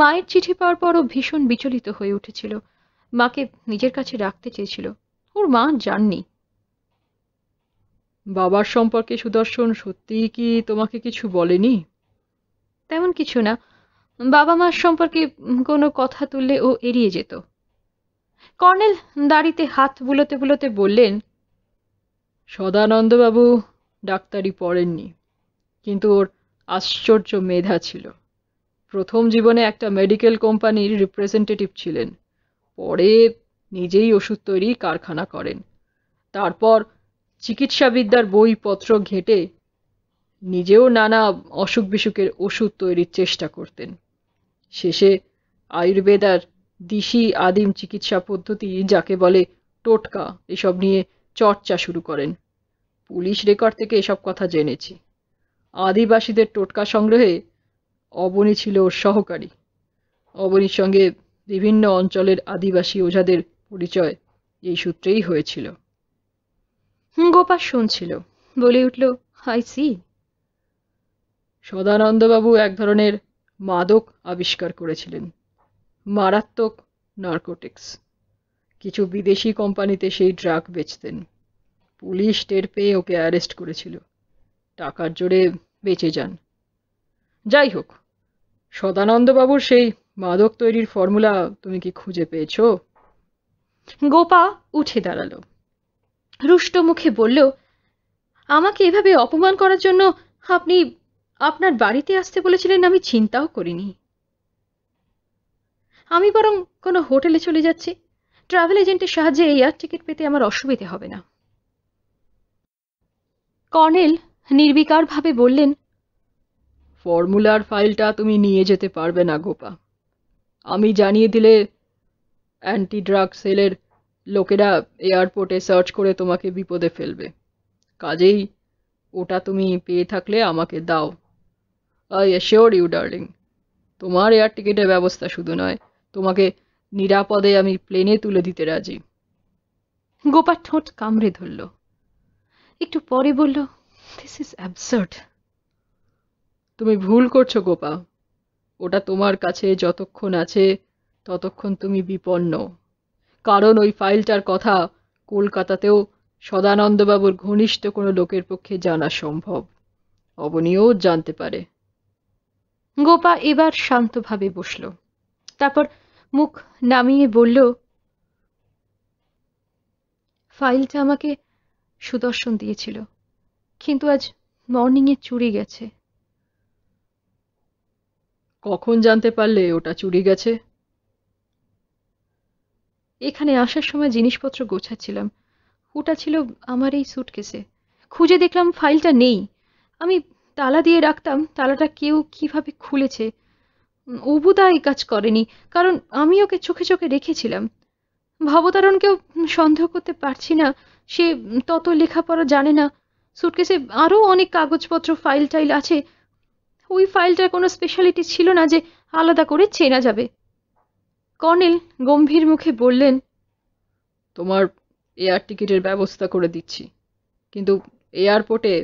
মায়ের চিঠি পাওয়ার পরও ভীষণ বিচলিত হয়ে উঠেছিল মাকে নিজের কাছে রাখতে চেয়েছিল ওর মা জাননি বাবার সম্পর্কে সুদর্শন সত্যি কি তোমাকে কিছু বলেনি তেমন কিছু না বাবা মার সম্পর্কে কোনো কথা তুললে ও এড়িয়ে যেত কর্নেল দাড়িতে হাত বুলোতে বুলোতে বললেন সদানন্দবাবু ডাক্তারি পড়েননি কিন্তু ওর আশ্চর্য মেধা ছিল প্রথম জীবনে একটা মেডিকেল কোম্পানির রিপ্রেজেন্টেটিভ ছিলেন পরে নিজেই ওষুধ তৈরি কারখানা করেন তারপর চিকিৎসাবিদ্যার বইপত্র ঘেটে নিজেও নানা অসুখ বিসুখের ওষুধ তৈরির চেষ্টা করতেন শেষে আয়ুর্বেদার দিশি আদিম চিকিৎসা পদ্ধতি যাকে বলে টোটকা এসব নিয়ে চর্চা শুরু করেন পুলিশ রেকর্ড থেকে এসব কথা জেনেছি আদিবাসীদের টোটকা সংগ্রহে অবনী ছিল ওর সহকারী অবনীর সঙ্গে বিভিন্ন অঞ্চলের আদিবাসী ওঝাদের পরিচয় এই সূত্রেই হয়েছিল গোপা শুনছিল বলে উঠল হাই সি সদানন্দবাবু এক ধরনের মাদক আবিষ্কার করেছিলেন মারাত্মক নার্কোটিক্স কিছু বিদেশি কোম্পানিতে সেই ড্রাগ বেচতেন পুলিশ টের পেয়ে ওকে অ্যারেস্ট করেছিল টাকার জোরে বেঁচে যান যাই হোক সদানন্দবাবুর সেই মাদক তৈরির ফর্মুলা তুমি কি খুঁজে পেয়েছ গোপা উঠে দাঁড়ালো রুষ্ট মুখে বলল আমাকে এভাবে অপমান করার জন্য আপনি আপনার বাড়িতে আসতে বলেছিলেন আমি চিন্তাও করিনি আমি বরং কোনো হোটেলে চলে যাচ্ছি ট্রাভেল এজেন্টের সাহায্যে এয়ার টিকিট পেতে আমার অসুবিধে হবে না কর্নেল নির্বিকারভাবে বললেন ফর্মুলার ফাইলটা তুমি নিয়ে যেতে পারবে না গোপা আমি জানিয়ে দিলে অ্যান্টি ড্রাগ সেলের লোকেরা এয়ারপোর্টে সার্চ করে তোমাকে বিপদে ফেলবে কাজেই ওটা তুমি পেয়ে থাকলে আমাকে দাও আই অ্যাশিওর ইউ ডার্লিং তোমার এয়ার টিকিটের ব্যবস্থা শুধু নয় তোমাকে নিরাপদে আমি প্লেনে তুলে দিতে রাজি গোপার ঠোঁট কামড়ে ধরল একটু পরে বলল দিস ইজ অ্যাবসার্ড তুমি ভুল করছো গোপা ওটা তোমার কাছে যতক্ষণ আছে ততক্ষণ তুমি বিপন্ন কারণ ওই ফাইলটার কথা কলকাতাতেও সদানন্দবাবুর ঘনিষ্ঠ কোনো লোকের পক্ষে জানা সম্ভব অবনীয় জানতে পারে গোপা এবার শান্তভাবে বসল তারপর মুখ নামিয়ে বলল ফাইলটা আমাকে সুদর্শন দিয়েছিল কিন্তু আজ মর্নিংয়ে চুরি গেছে কখন জানতে পারলে ওটা চুরি গেছে এখানে আসার সময় জিনিসপত্র গোছাচ্ছিলাম ওটা ছিল আমার এই সুটকেসে খুঁজে দেখলাম ফাইলটা নেই আমি তালা দিয়ে রাখতাম তালাটা কেউ কিভাবে খুলেছে অবুদা এই কাজ করেনি কারণ আমি ওকে চোখে চোখে রেখেছিলাম ভবতারণকেও সন্দেহ করতে পারছি না সে তত লেখাপড়া জানে না সুটকেসে আরও অনেক কাগজপত্র ফাইল টাইল আছে ওই ফাইলটার কোনো স্পেশালিটি ছিল না যে আলাদা করে চেনা যাবে কর্নেল গম্ভীর মুখে বললেন তোমার এয়ার টিকিটের ব্যবস্থা করে দিচ্ছি কিন্তু এয়ারপোর্টে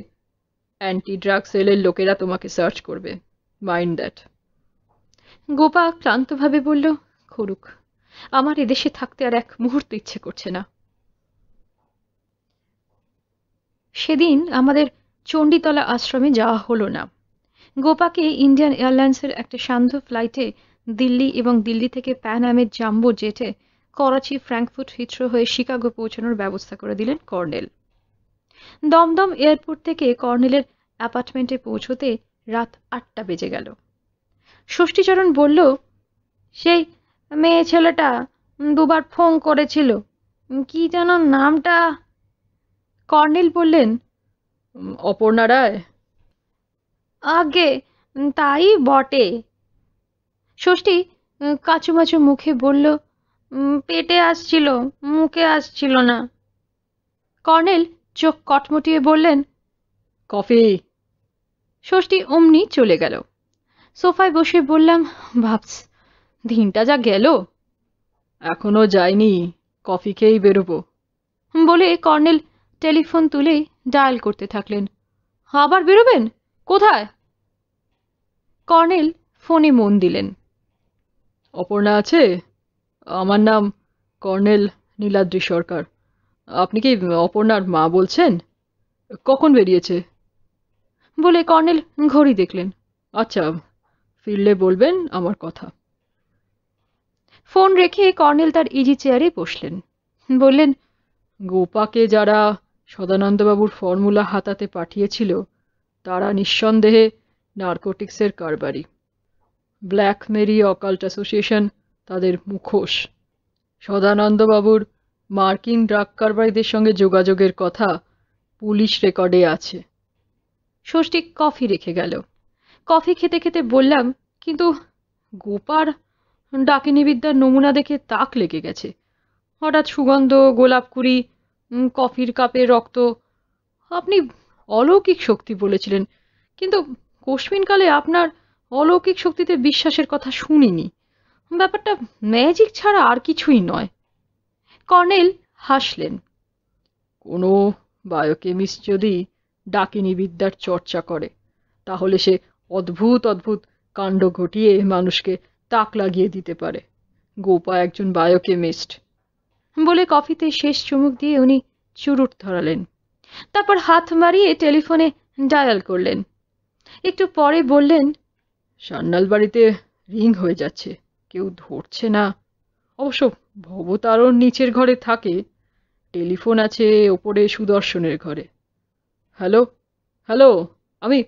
অ্যান্টি ড্রাগ সেলের লোকেরা তোমাকে সার্চ করবে মাইন্ড দ্যাট গোপা ক্লান্তভাবে বলল খরুক আমার এদেশে থাকতে আর এক মুহূর্ত ইচ্ছে করছে না সেদিন আমাদের চণ্ডীতলা আশ্রমে যাওয়া হলো না গোপাকে ইন্ডিয়ান এয়ারলাইন্সের একটা সান্ধ্য ফ্লাইটে দিল্লি এবং দিল্লি থেকে প্যান আমের জাম্বো জেটে করাচি ফ্র্যাঙ্কফুট হিথ্রো হয়ে শিকাগো পৌঁছানোর ব্যবস্থা করে দিলেন কর্নেল দমদম এয়ারপোর্ট থেকে কর্নেলের অ্যাপার্টমেন্টে পৌঁছতে রাত আটটা বেজে গেল ষষ্ঠীচরণ বলল সেই মেয়ে ছেলেটা দুবার ফোন করেছিল কি যেন নামটা কর্নেল বললেন অপর্ণা রায় আগে তাই বটে ষষ্ঠী কাচুমাচু মুখে বলল পেটে আসছিল মুখে আসছিল না কর্নেল চোখ কটমটিয়ে বললেন কফি ষষ্ঠী অমনি চলে গেল সোফায় বসে বললাম ভাবস দিনটা যা গেল এখনো যায়নি কফি খেয়েই বেরোবো বলে কর্নেল টেলিফোন তুলেই ডায়াল করতে থাকলেন আবার বেরোবেন কোথায় কর্নেল ফোনে মন দিলেন অপর্ণা আছে আমার নাম কর্নেল নীলাদ্রি সরকার আপনি কি অপর্ণার মা বলছেন কখন বেরিয়েছে বলে কর্নেল ঘড়ি দেখলেন আচ্ছা ফিরলে বলবেন আমার কথা ফোন রেখে কর্নেল তার ইজি চেয়ারে বসলেন বললেন গোপাকে যারা সদানন্দবাবুর ফর্মুলা হাতাতে পাঠিয়েছিল তারা নিঃসন্দেহে নার্কোটিক্সের কারবারি ব্ল্যাক মেরি অকাল্ট অ্যাসোসিয়েশন তাদের মুখোশ সদানন্দবাবুর মার্কিন ড্রাগ কারবারিদের সঙ্গে যোগাযোগের কথা পুলিশ রেকর্ডে আছে ষষ্ঠী কফি রেখে গেল কফি খেতে খেতে বললাম কিন্তু গোপার ডাকিনীবিদ্যার নমুনা দেখে তাক লেগে গেছে হঠাৎ সুগন্ধ গোলাপকুড়ি কফির কাপে রক্ত আপনি অলৌকিক শক্তি বলেছিলেন কিন্তু কোশ্মিনকালে আপনার অলৌকিক শক্তিতে বিশ্বাসের কথা শুনিনি ব্যাপারটা ম্যাজিক ছাড়া আর কিছুই নয় কর্নেল হাসলেন কোনো বায়োকেমিস্ট যদি ডাকিনী বিদ্যার চর্চা করে তাহলে সে অদ্ভুত অদ্ভুত কাণ্ড ঘটিয়ে মানুষকে তাক লাগিয়ে দিতে পারে গোপা একজন বায়োকেমিস্ট বলে কফিতে শেষ চুমুক দিয়ে উনি চুরুট ধরালেন তারপর হাত মারিয়ে টেলিফোনে ডায়াল করলেন একটু পরে বললেন সান্নাল বাড়িতে রিং হয়ে যাচ্ছে কেউ ধরছে না অবশ্য ভবতারণ নিচের ঘরে থাকে টেলিফোন আছে ওপরে সুদর্শনের ঘরে হ্যালো হ্যালো আমি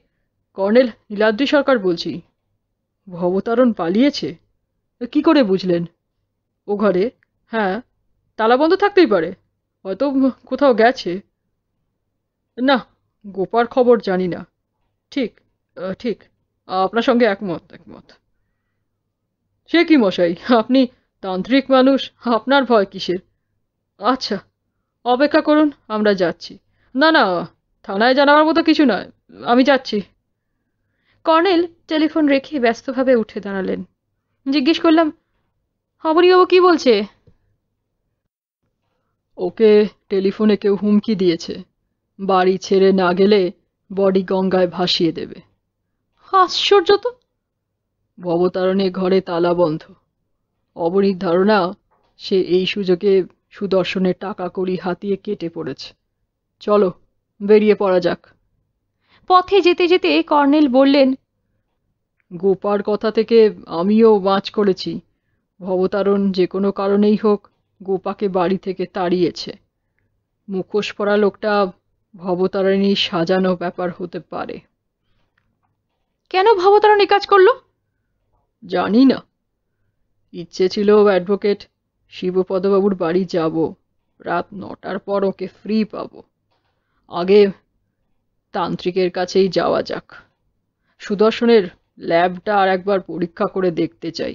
কর্নেল নীলাদ্রি সরকার বলছি ভবতারণ পালিয়েছে কি করে বুঝলেন ও ঘরে হ্যাঁ তালা বন্ধ থাকতেই পারে হয়তো কোথাও গেছে না গোপার খবর জানি না ঠিক ঠিক আপনার সঙ্গে একমত একমত সে কি মশাই আপনি তান্ত্রিক মানুষ আপনার ভয় কিসের আচ্ছা অপেক্ষা করুন আমরা যাচ্ছি না না থানায় জানাবার মতো কিছু নয় আমি যাচ্ছি কর্নেল টেলিফোন রেখে ব্যস্তভাবে উঠে দাঁড়ালেন জিজ্ঞেস করলাম হবনীবাবু কি বলছে ওকে টেলিফোনে কেউ হুমকি দিয়েছে বাড়ি ছেড়ে না গেলে বডি গঙ্গায় ভাসিয়ে দেবে আশ্চর্য তো ভবতারণে ঘরে তালা বন্ধ অবনীর ধারণা সে এই সুযোগে সুদর্শনের টাকা করি হাতিয়ে কেটে পড়েছে চলো বেরিয়ে পড়া যাক পথে যেতে যেতে কর্নেল বললেন গোপার কথা থেকে আমিও বাঁচ করেছি ভবতারণ যে কোনো কারণেই হোক গোপাকে বাড়ি থেকে তাড়িয়েছে মুখোশ পরা লোকটা ভবতারণী সাজানো ব্যাপার হতে পারে কেন ভবতারণী কাজ করলো জানি না ইচ্ছে ছিল অ্যাডভোকেট শিবপদবাবুর বাড়ি যাব রাত নটার পর ওকে ফ্রি পাব আগে তান্ত্রিকের কাছেই যাওয়া যাক সুদর্শনের ল্যাবটা আর একবার পরীক্ষা করে দেখতে চাই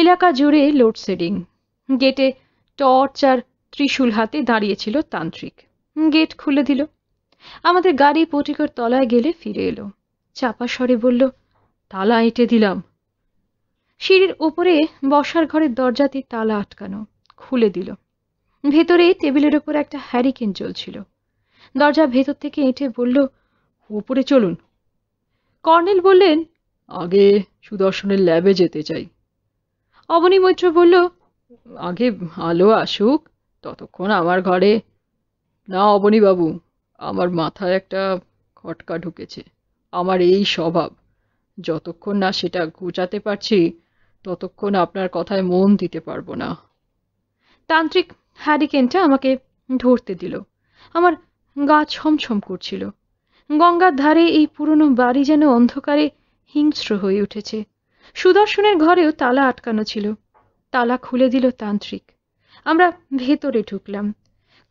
এলাকা জুড়ে লোডশেডিং গেটে টর্চ আর ত্রিশূল হাতে দাঁড়িয়েছিল তান্ত্রিক গেট খুলে দিল আমাদের গাড়ি পটিকর তলায় গেলে ফিরে এলো চাপা স্বরে বলল তালা এঁটে দিলাম সিঁড়ির ওপরে বসার ঘরের দরজাতে তালা আটকানো খুলে দিল ভেতরে টেবিলের ওপর একটা হ্যারিকেন চলছিল দরজা ভেতর থেকে এঁটে বলল ওপরে চলুন কর্নেল বললেন আগে সুদর্শনের ল্যাবে যেতে চাই অবনী মৈত্র বলল আগে আলো আসুক ততক্ষণ আমার ঘরে না অবনীবাবু আমার মাথায় একটা খটকা ঢুকেছে আমার এই স্বভাব যতক্ষণ না সেটা ঘুচাতে পারছি ততক্ষণ আপনার কথায় মন দিতে পারবো না তান্ত্রিক হ্যারিকেনটা আমাকে ধরতে দিল আমার গা ছমছম করছিল গঙ্গার ধারে এই পুরনো বাড়ি যেন অন্ধকারে হিংস্র হয়ে উঠেছে সুদর্শনের ঘরেও তালা আটকানো ছিল তালা খুলে দিল তান্ত্রিক আমরা ভেতরে ঢুকলাম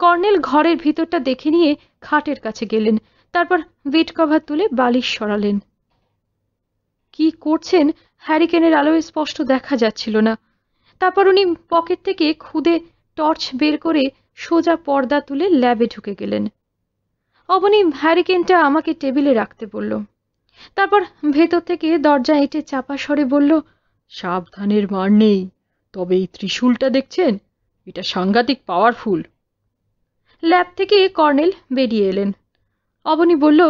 কর্নেল ঘরের ভিতরটা দেখে নিয়ে খাটের কাছে গেলেন তারপর বেড কভার তুলে বালিশ সরালেন কি করছেন হ্যারিকেনের আলোয় স্পষ্ট দেখা যাচ্ছিল না তারপর উনি পকেট থেকে খুদে টর্চ বের করে সোজা পর্দা তুলে ল্যাবে ঢুকে গেলেন অবনি হ্যারিকেনটা আমাকে টেবিলে রাখতে বলল তারপর ভেতর থেকে দরজা এঁটে চাপা সরে বলল সাবধানের মার নেই তবে এই ত্রিশূলটা দেখছেন এটা সাংঘাতিক পাওয়ারফুল ল্যাব থেকে কর্নেল বেরিয়ে এলেন অবনী বলল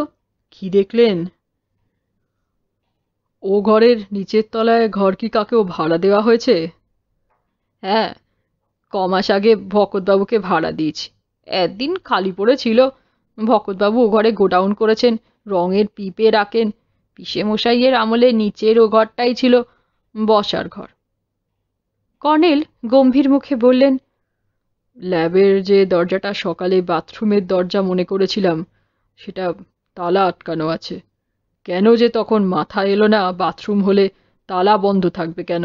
কি দেখলেন ও ঘরের নিচের তলায় ঘর কি কাকেও ভাড়া দেওয়া হয়েছে হ্যাঁ কমাস আগে ভকতবাবুকে ভাড়া দিয়েছি একদিন খালি পড়েছিল ভকতবাবু ও ঘরে গোডাউন করেছেন রঙের পিপে রাখেন পিসে মশাইয়ের আমলে নিচের ও ঘরটাই ছিল বসার ঘর কর্নেল গম্ভীর মুখে বললেন ল্যাবের যে দরজাটা সকালে বাথরুমের দরজা মনে করেছিলাম সেটা তালা আটকানো আছে কেন যে তখন মাথা এলো না বাথরুম হলে তালা বন্ধ থাকবে কেন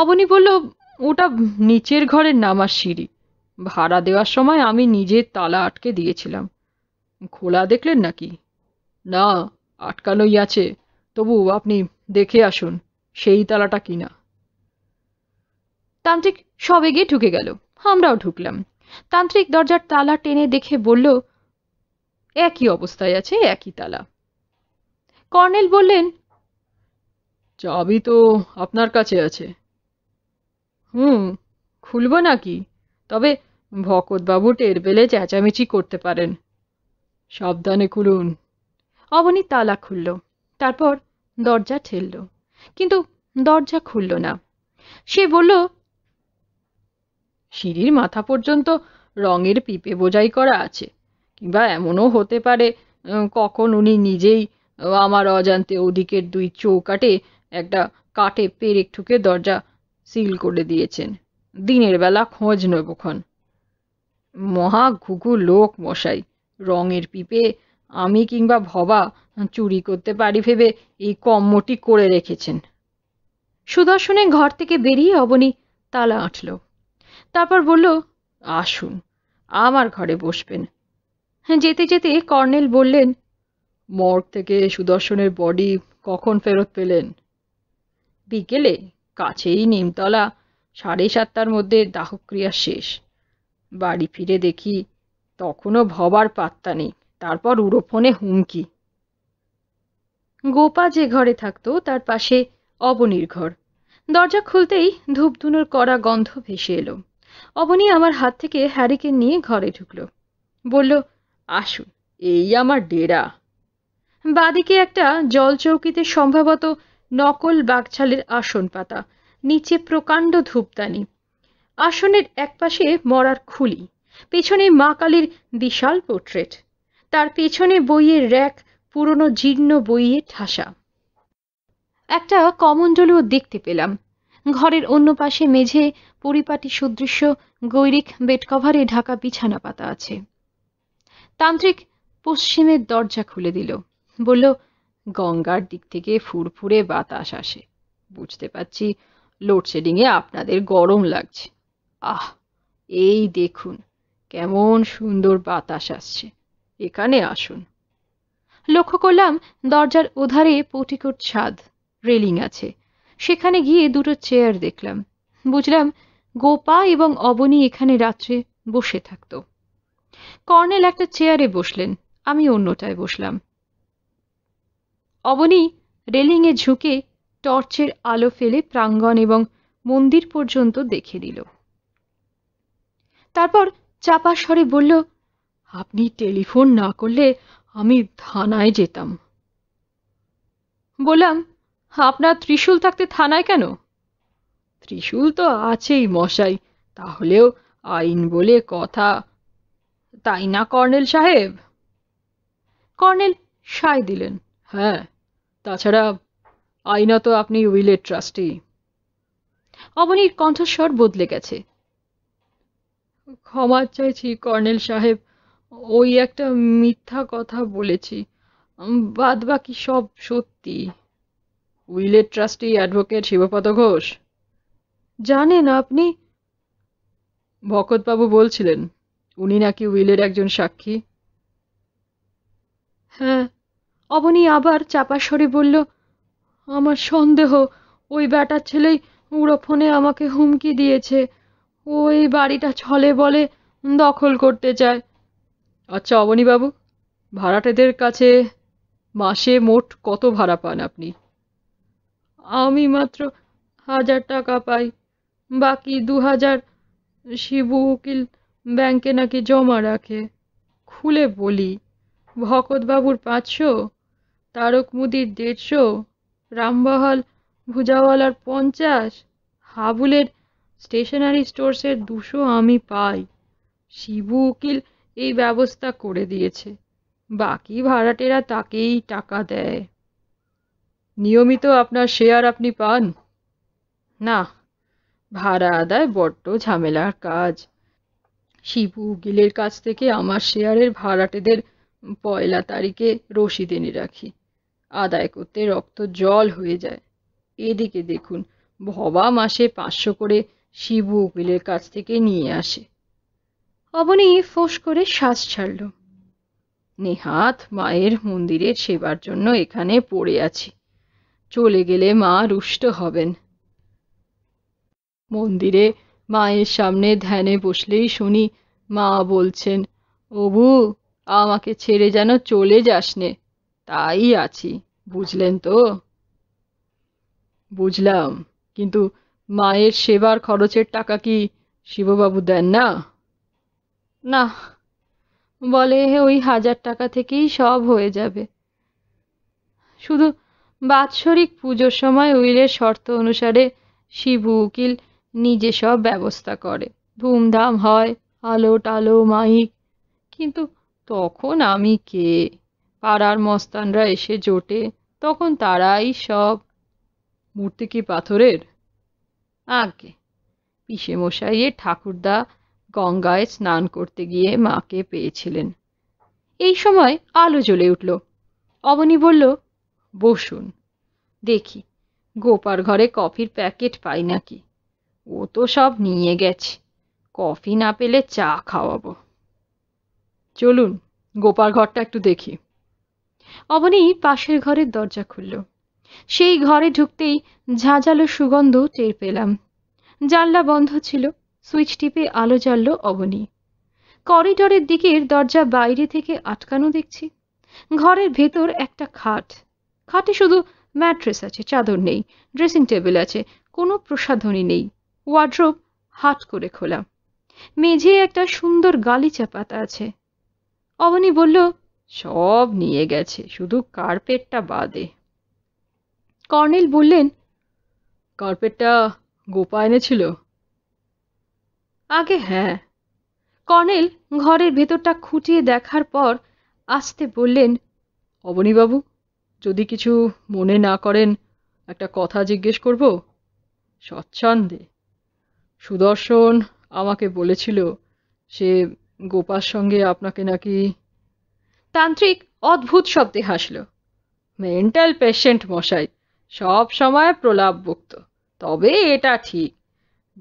অবনি বলল ওটা নিচের ঘরের নামার সিঁড়ি ভাড়া দেওয়ার সময় আমি নিজে তালা আটকে দিয়েছিলাম খোলা দেখলেন নাকি না আটকানোই আছে তবু আপনি দেখে আসুন সেই তালাটা কিনা তান্ত্রিক সবে গিয়ে ঢুকে গেল আমরাও ঢুকলাম তান্ত্রিক দরজার তালা টেনে দেখে বলল একই অবস্থায় আছে একই তালা কর্নেল বললেন চাবি তো আপনার কাছে আছে হুম খুলব নাকি তবে ভকতবাবু টের পেলে চেঁচামেচি করতে পারেন সাবধানে খুলুন অবনী তালা খুলল তারপর দরজা ঠেলল কিন্তু দরজা খুলল না সে বলল সিঁড়ির মাথা পর্যন্ত রঙের পিপে বোঝাই করা আছে কিংবা এমনও হতে পারে কখন উনি নিজেই আমার অজান্তে ওদিকের দুই চৌকাটে একটা কাঠে পেরেক ঠুকে দরজা সিল করে দিয়েছেন দিনের বেলা খোঁজ নেবক্ষণ মহা ঘুঘু লোক মশাই রঙের পিপে আমি কিংবা ভবা চুরি করতে পারি ভেবে এই কম্মটি করে রেখেছেন সুদর্শনের ঘর থেকে বেরিয়ে অবনী তালা আঁটল তারপর বলল আসুন আমার ঘরে বসবেন যেতে যেতে কর্নেল বললেন মর্গ থেকে সুদর্শনের বডি কখন ফেরত পেলেন বিকেলে কাছেই নিমতলা সাড়ে সাতটার মধ্যে দাহক্রিয়া শেষ বাড়ি ফিরে দেখি তখনও ভবার পাত্তা নেই তারপর উড়োফোনে হুমকি গোপা যে ঘরে থাকতো তার পাশে অবনীর ঘর দরজা খুলতেই ধূপধুনোর কড়া গন্ধ ভেসে এলো অবনী আমার হাত থেকে হ্যারিকে নিয়ে ঘরে ঢুকল বলল আসুন এই আমার ডেরা বাদিকে একটা জলচৌকিতে সম্ভবত নকল বাঘছালের আসন পাতা নিচে প্রকাণ্ড ধূপদানি আসনের একপাশে মরার খুলি পেছনে মা কালীর বিশাল পোর্ট্রেট তার পেছনে বইয়ের র্যাক পুরনো জীর্ণ বইয়ের ঠাসা একটা কমণ্ডলও দেখতে পেলাম ঘরের অন্য পাশে মেঝে পরিপাটি সুদৃশ্য গৈরিক বেডকভারে ঢাকা বিছানা পাতা আছে তান্ত্রিক পশ্চিমের দরজা খুলে দিল বলল গঙ্গার দিক থেকে ফুরফুরে বাতাস আসে বুঝতে পারছি লোডশেডিংয়ে আপনাদের গরম লাগছে আহ এই দেখুন কেমন সুন্দর বাতাস আসছে এখানে আসুন লক্ষ্য করলাম দরজার ওধারে পটিকোট ছাদ রেলিং আছে সেখানে গিয়ে দুটো চেয়ার দেখলাম বুঝলাম গোপা এবং অবনী এখানে রাত্রে বসে থাকত কর্নেল একটা চেয়ারে বসলেন আমি অন্যটায় বসলাম অবনী রেলিংয়ে ঝুঁকে টর্চের আলো ফেলে প্রাঙ্গণ এবং মন্দির পর্যন্ত দেখে দিল তারপর চাপা স্বরে বলল আপনি টেলিফোন না করলে আমি থানায় যেতাম বললাম আপনার ত্রিশূল থাকতে থানায় কেন ত্রিশূল তো আছেই মশাই তাহলেও আইন বলে কথা তাই না কর্নেল সাহেব কর্নেল সায় দিলেন হ্যাঁ তাছাড়া আইনা তো আপনি উইলের ট্রাস্টি অবনীর কণ্ঠস্বর বদলে গেছে ক্ষমা চাইছি কর্নেল সাহেব ওই একটা মিথ্যা কথা বলেছি বাদ বাকি সব সত্যি উইলের ট্রাস্টি অ্যাডভোকেট শিবপদ ঘোষ জানেন আপনি ভকতবাবু বলছিলেন উনি নাকি উইলের একজন সাক্ষী হ্যাঁ অবনী আবার চাপা সরে বলল আমার সন্দেহ ওই ব্যাটার ছেলেই উড়োফোনে আমাকে হুমকি দিয়েছে ওই বাড়িটা ছলে বলে দখল করতে চায় আচ্ছা অবনীবাবু ভাড়াটেদের কাছে মাসে মোট কত ভাড়া পান আপনি আমি মাত্র হাজার টাকা পাই বাকি দু হাজার শিবু উকিল ব্যাংকে নাকি জমা রাখে খুলে বলি ভকতবাবুর পাঁচশো তারক মুদির দেড়শো রামবহল ভুজাওয়ালার পঞ্চাশ হাবুলের স্টেশনারি স্টোর্সের দুশো আমি পাই শিবু উকিল এই ব্যবস্থা করে দিয়েছে বাকি ভাড়াটেরা তাকেই টাকা দেয় নিয়মিত আপনার শেয়ার আপনি পান না ভাড়া আদায় বড্ড ঝামেলার কাজ শিবু গিলের কাছ থেকে আমার শেয়ারের ভাড়াটেদের পয়লা তারিখে রসিদ এনে রাখি আদায় করতে রক্ত জল হয়ে যায় এদিকে দেখুন ভবা মাসে পাঁচশো করে শিবু উকিলের কাছ থেকে নিয়ে আসে অবনী ফোঁস করে শ্বাস ছাড়ল নেহাত মায়ের মন্দিরের সেবার জন্য এখানে পড়ে আছি চলে গেলে মা রুষ্ট হবেন মন্দিরে মায়ের সামনে ধ্যানে বসলেই শুনি মা বলছেন অবু আমাকে ছেড়ে যেন চলে যাস নে তাই আছি বুঝলেন তো বুঝলাম কিন্তু মায়ের সেবার খরচের টাকা কি শিববাবু দেন না না বলে ওই হাজার টাকা থেকেই সব হয়ে যাবে শুধু বাৎসরিক পুজোর সময় উইলের শর্ত অনুসারে শিবু উকিল নিজে সব ব্যবস্থা করে ধুমধাম হয় আলো টালো মাইক কিন্তু তখন আমি কে পাড়ার মস্তানরা এসে জোটে তখন তারাই সব মূর্তি কি পাথরের আগে পিসে মশাইয়ে ঠাকুরদা গঙ্গায় স্নান করতে গিয়ে মাকে পেয়েছিলেন এই সময় আলো জ্বলে উঠল অবনী বলল বসুন দেখি গোপার ঘরে কফির প্যাকেট পাই নাকি ও তো সব নিয়ে গেছে কফি না পেলে চা খাওয়াবো চলুন গোপার ঘরটা একটু দেখি অবনী পাশের ঘরের দরজা খুলল সেই ঘরে ঢুকতেই ঝাঁঝালো সুগন্ধ টের পেলাম জানলা বন্ধ ছিল সুইচ টিপে আলো জ্বালল অবনী করিডরের দিকের দরজা বাইরে থেকে আটকানো দেখছি ঘরের ভেতর একটা খাট খাটে শুধু ম্যাট্রেস আছে চাদর নেই ড্রেসিং টেবিল আছে কোনো প্রসাধনী নেই ওয়ার্ড্রোব হাট করে খোলা মেঝে একটা সুন্দর গালিচা পাতা আছে অবনী বলল সব নিয়ে গেছে শুধু কার্পেটটা বাদে কর্নেল বললেন কার্পেটটা গোপা এনেছিল আগে হ্যাঁ কর্নেল ঘরের ভেতরটা খুঁটিয়ে দেখার পর আসতে বললেন অবনীবাবু যদি কিছু মনে না করেন একটা কথা জিজ্ঞেস করব স্বচ্ছন্দে সুদর্শন আমাকে বলেছিল সে গোপার সঙ্গে আপনাকে নাকি তান্ত্রিক অদ্ভুত শব্দে হাসল মেন্টাল পেশেন্ট মশাই সব সময় প্রলাপভুক্ত তবে এটা ঠিক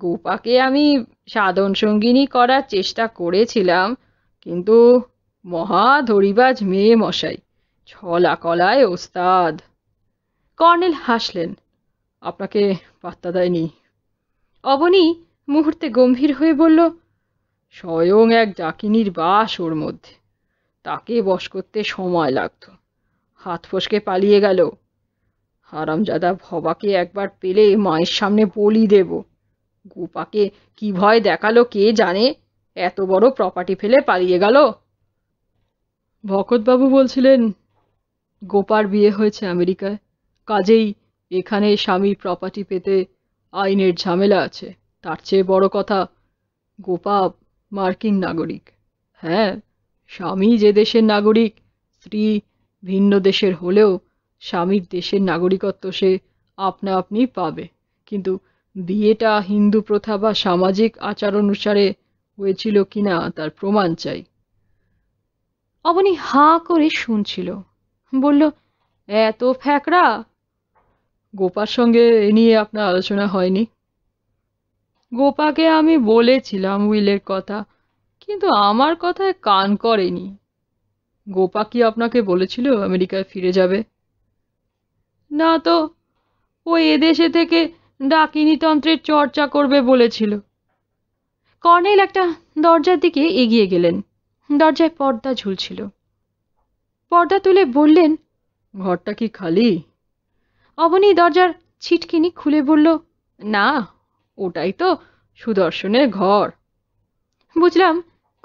গোপাকে আমি সাধন সঙ্গিনী করার চেষ্টা করেছিলাম কিন্তু মহা ধরিবাজ মেয়ে মশাই ছলা কলায় ওস্তাদ কর্নেল হাসলেন আপনাকে পাত্তা দেয়নি অবনি মুহূর্তে গম্ভীর হয়ে বলল স্বয়ং এক ডাকিনীর বাস ওর মধ্যে তাকে বশ করতে সময় লাগত হাত ফসকে পালিয়ে গেল হারামজাদা ভবাকে একবার পেলে মায়ের সামনে বলি দেব গোপাকে কি ভয় দেখালো কে জানে এত বড় প্রপার্টি ফেলে পালিয়ে গেল ভকতবাবু বলছিলেন গোপার বিয়ে হয়েছে আমেরিকায় কাজেই এখানে স্বামী প্রপার্টি পেতে আইনের ঝামেলা আছে তার চেয়ে বড় কথা গোপা মার্কিন নাগরিক হ্যাঁ স্বামী যে দেশের নাগরিক স্ত্রী ভিন্ন দেশের হলেও স্বামীর দেশের নাগরিকত্ব সে আপনা আপনি পাবে কিন্তু বিয়েটা হিন্দু প্রথা বা সামাজিক আচার অনুসারে হয়েছিল কিনা তার প্রমাণ চাই অবনী হাঁ করে শুনছিল বলল এত ফ্যাকড়া গোপার সঙ্গে এ নিয়ে আপনার আলোচনা হয়নি গোপাকে আমি বলেছিলাম উইলের কথা কিন্তু আমার কথায় কান করেনি গোপা কি আপনাকে বলেছিল আমেরিকায় ফিরে যাবে না তো ও এদেশে থেকে ডাকিনীতন্ত্রের চর্চা করবে বলেছিল কর্নেল একটা দরজার দিকে এগিয়ে গেলেন দরজায় পর্দা ঝুলছিল পর্দা তুলে বললেন ঘরটা কি খালি অবনী দরজার ছিটকিনি খুলে বলল না ওটাই তো সুদর্শনের ঘর বুঝলাম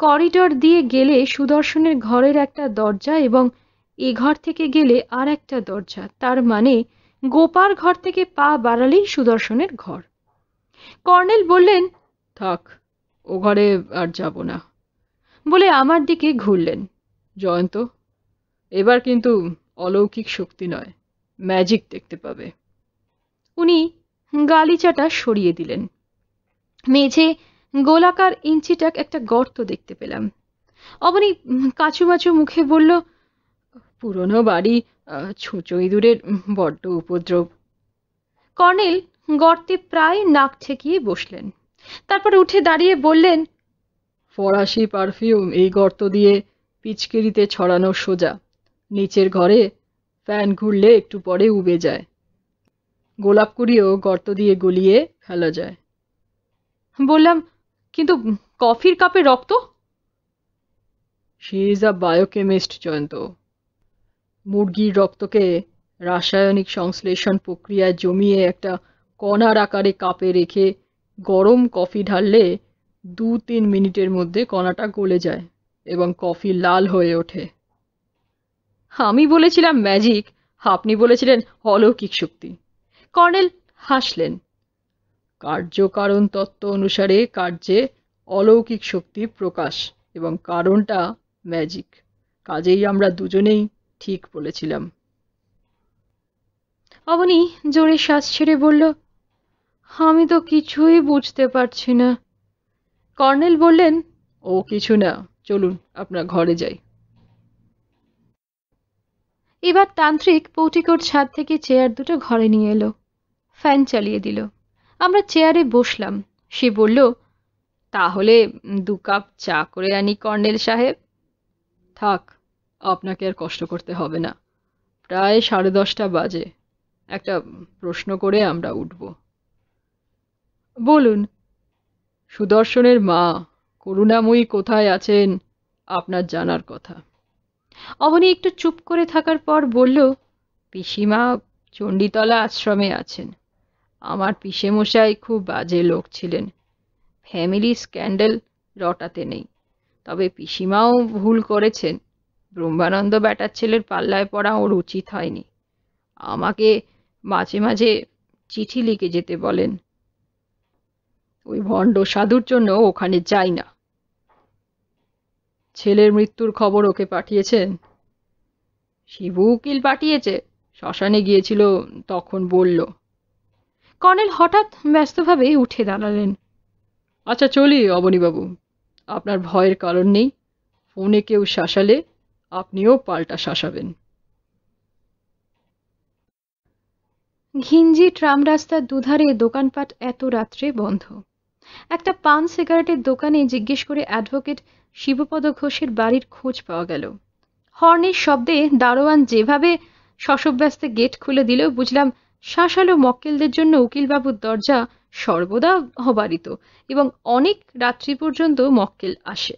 করিডর দিয়ে গেলে সুদর্শনের ঘরের একটা দরজা এবং এ ঘর থেকে গেলে আর একটা দরজা তার মানে গোপার ঘর থেকে পা বাড়ালেই সুদর্শনের ঘর কর্নেল বললেন থাক ও ঘরে আর যাব না বলে আমার দিকে ঘুরলেন জয়ন্ত এবার কিন্তু অলৌকিক শক্তি নয় ম্যাজিক দেখতে পাবে উনি গালিচাটা সরিয়ে দিলেন মেঝে গোলাকার ইঞ্চিটাক একটা গর্ত দেখতে পেলাম অবনী কাচুমাচু মুখে বলল পুরনো বাড়ি ছোঁচো ইঁদুরের বড্ড উপদ্রব কর্নেল গর্তে প্রায় নাক ঠেকিয়ে বসলেন তারপর উঠে দাঁড়িয়ে বললেন ফরাসি পারফিউম এই গর্ত দিয়ে পিচকিরিতে ছড়ানো সোজা নিচের ঘরে ফ্যান ঘুরলে একটু পরে উবে যায় গোলাপ কুড়িও গর্ত দিয়ে গলিয়ে ফেলা যায় বললাম কিন্তু কফির কাপে রক্ত she is a biochemist Jayanta মুরগির রক্তকে রাসায়নিক সংশ্লেষণ প্রক্রিয়ায় জমিয়ে একটা কণার আকারে কাপে রেখে গরম কফি ঢাললে দু তিন মিনিটের মধ্যে কণাটা গলে যায় এবং কফি লাল হয়ে ওঠে আমি বলেছিলাম ম্যাজিক আপনি বলেছিলেন অলৌকিক শক্তি কর্নেল হাসলেন কার্যকারণ তত্ত্ব অনুসারে কার্যে অলৌকিক শক্তি প্রকাশ এবং কারণটা ম্যাজিক কাজেই আমরা দুজনেই ঠিক বলেছিলাম অবনি জোরে শ্বাস ছেড়ে বলল আমি তো কিছুই বুঝতে পারছি না কর্নেল বললেন ও কিছু না চলুন আপনার ঘরে যাই এবার তান্ত্রিক পৌটিকোট ছাদ থেকে চেয়ার দুটো ঘরে নিয়ে এলো ফ্যান চালিয়ে দিল আমরা চেয়ারে বসলাম সে বলল তাহলে দু কাপ চা করে আনি কর্নেল সাহেব থাক আপনাকে আর কষ্ট করতে হবে না প্রায় সাড়ে দশটা বাজে একটা প্রশ্ন করে আমরা উঠব বলুন সুদর্শনের মা করুণাময়ী কোথায় আছেন আপনার জানার কথা অবনি একটু চুপ করে থাকার পর বলল পিসিমা চণ্ডীতলা আশ্রমে আছেন আমার পিসেমশাই খুব বাজে লোক ছিলেন ফ্যামিলি স্ক্যান্ডেল রটাতে নেই তবে পিসিমাও ভুল করেছেন ব্রহ্মানন্দ ব্যাটার ছেলের পাল্লায় পড়া ওর উচিত হয়নি আমাকে মাঝে মাঝে চিঠি লিখে যেতে বলেন ওই ভণ্ড সাধুর জন্য ওখানে যাই না ছেলের মৃত্যুর খবর ওকে পাঠিয়েছেন শিবু উকিল পাঠিয়েছে শ্মশানে গিয়েছিল তখন বলল কর্নেল হঠাৎ ব্যস্তভাবে উঠে দাঁড়ালেন আচ্ছা চলি অবনীবাবু আপনার ভয়ের কারণ নেই ফোনে কেউ শাসালে আপনিও পাল্টা শাসাবেন ঘিঞ্জি ট্রাম রাস্তার দুধারে দোকানপাট এত রাত্রে বন্ধ একটা পান সিগারেটের দোকানে জিজ্ঞেস করে অ্যাডভোকেট শিবপদ ঘোষের বাড়ির খোঁজ পাওয়া গেল হর্নের শব্দে দারোয়ান যেভাবে শশব্যস্তে গেট খুলে দিলেও বুঝলাম শাঁসালো মক্কেলদের জন্য উকিলবাবুর দরজা সর্বদা হবারিত এবং অনেক রাত্রি পর্যন্ত মক্কেল আসে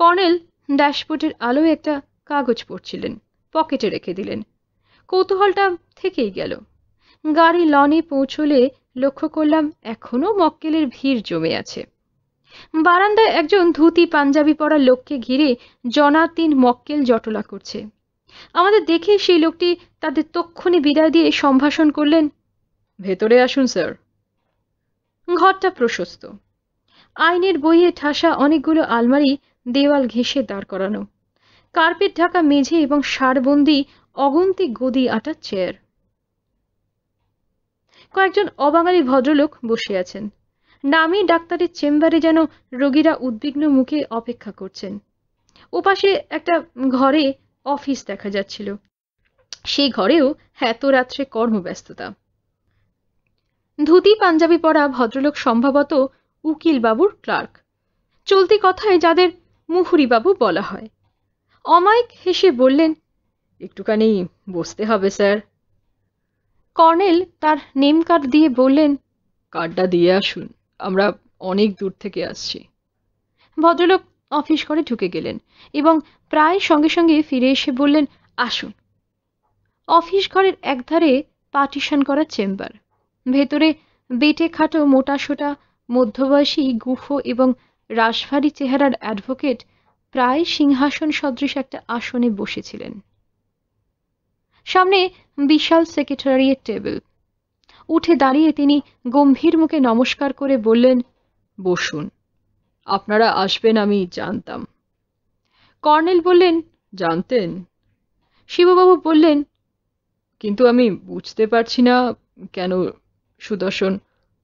কর্নেল ড্যাশবোর্ডের আলোয় একটা কাগজ পড়ছিলেন পকেটে রেখে দিলেন কৌতূহলটা থেকেই গেল গাড়ি লনে পৌঁছলে লক্ষ্য করলাম এখনও মক্কেলের ভিড় জমে আছে বারান্দায় একজন ধুতি পাঞ্জাবি পরা লোককে ঘিরে জনাতিন মক্কেল জটলা করছে আমাদের দেখে সেই লোকটি তাদের তক্ষণে বিদায় দিয়ে সম্ভাষণ করলেন ভেতরে আসুন স্যার ঘরটা প্রশস্ত আইনের বইয়ে ঠাসা অনেকগুলো আলমারি দেওয়াল ঘেঁষে দাঁড় করানো কার্পেট ঢাকা মেঝে এবং সারবন্দি অগন্তি গদি আটা চেয়ার কয়েকজন অবাঙালি ভদ্রলোক বসে আছেন নামি ডাক্তারের চেম্বারে যেন রোগীরা উদ্বিগ্ন মুখে অপেক্ষা করছেন ওপাশে একটা ঘরে অফিস দেখা যাচ্ছিল সেই ঘরেও এত রাত্রে কর্মব্যস্ততা ধুতি পাঞ্জাবি পরা ভদ্রলোক সম্ভবত উকিল বাবুর ক্লার্ক চলতি কথায় যাদের বাবু বলা হয় অমায়িক হেসে বললেন একটুখানি বসতে হবে স্যার কর্নেল তার নেম কার্ড দিয়ে বললেন কার্ডটা দিয়ে আসুন আমরা অনেক দূর থেকে আসছি ভদ্রলোক অফিস করে ঢুকে গেলেন এবং প্রায় সঙ্গে সঙ্গে ফিরে এসে বললেন আসুন অফিস ঘরের একধারে পার্টিশন করা চেম্বার ভেতরে বেটে খাটো মোটাসোটা মধ্যবয়সী গুহ এবং রাসভারি চেহারার অ্যাডভোকেট প্রায় সিংহাসন সদৃশ একটা আসনে বসেছিলেন সামনে বিশাল সেক্রেটারিয়ের টেবিল উঠে দাঁড়িয়ে তিনি গম্ভীর মুখে নমস্কার করে বললেন বসুন আপনারা আসবেন আমি জানতাম কর্নেল বললেন জানতেন শিববাবু বললেন কিন্তু আমি বুঝতে পারছি না কেন সুদর্শন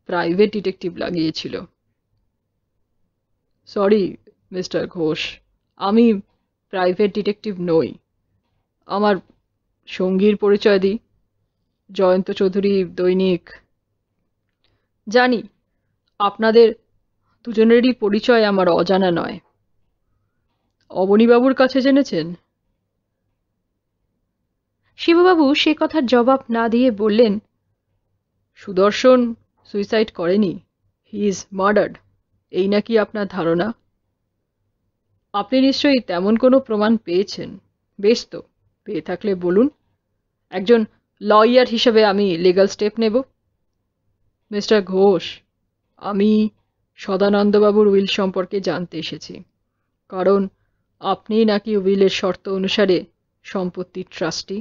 প্রাইভেট ডিটেকটিভ লাগিয়েছিল সরি মিস্টার ঘোষ আমি প্রাইভেট ডিটেকটিভ নই আমার সঙ্গীর পরিচয় দিই জয়ন্ত চৌধুরী দৈনিক জানি আপনাদের দুজনেরই পরিচয় আমার অজানা নয় অবনীবাবুর কাছে জেনেছেন শিববাবু সে কথার জবাব না দিয়ে বললেন সুদর্শন সুইসাইড করেনি হি ইজ মার্ডার্ড এই নাকি আপনার ধারণা আপনি নিশ্চয়ই তেমন কোনো প্রমাণ পেয়েছেন বেশ তো পেয়ে থাকলে বলুন একজন লয়ার হিসেবে আমি লিগাল স্টেপ নেব মিস্টার ঘোষ আমি সদানন্দবাবুর উইল সম্পর্কে জানতে এসেছি কারণ আপনি নাকি উইলের শর্ত অনুসারে সম্পত্তির ট্রাস্টি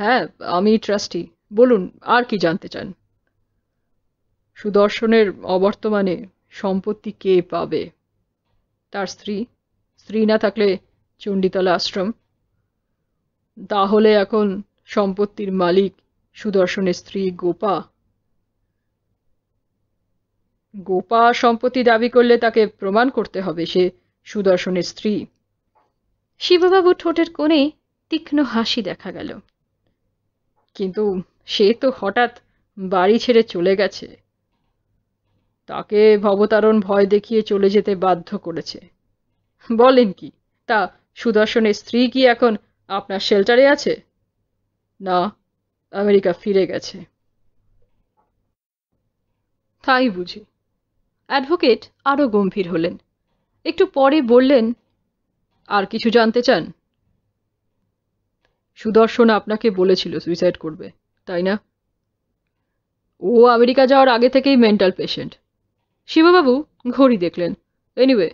হ্যাঁ আমি ট্রাস্টি বলুন আর কি জানতে চান সুদর্শনের অবর্তমানে সম্পত্তি কে পাবে তার স্ত্রী স্ত্রী না থাকলে চণ্ডীতলা আশ্রম তাহলে এখন সম্পত্তির মালিক সুদর্শনের স্ত্রী গোপা গোপা সম্পত্তি দাবি করলে তাকে প্রমাণ করতে হবে সে সুদর্শনের স্ত্রী শিববাবু ঠোঁটের কোণে তীক্ষ্ণ হাসি দেখা গেল কিন্তু সে তো হঠাৎ বাড়ি ছেড়ে চলে গেছে তাকে ভবতারণ ভয় দেখিয়ে চলে যেতে বাধ্য করেছে বলেন কি তা সুদর্শনের স্ত্রী কি এখন আপনার শেল্টারে আছে না আমেরিকা ফিরে গেছে তাই বুঝি অ্যাডভোকেট আরও গম্ভীর হলেন একটু পরে বললেন আর কিছু জানতে চান সুদর্শন আপনাকে বলেছিল সুইসাইড করবে তাই না ও আমেরিকা যাওয়ার আগে থেকেই মেন্টাল পেশেন্ট শিববাবু ঘড়ি দেখলেন এনিওয়ে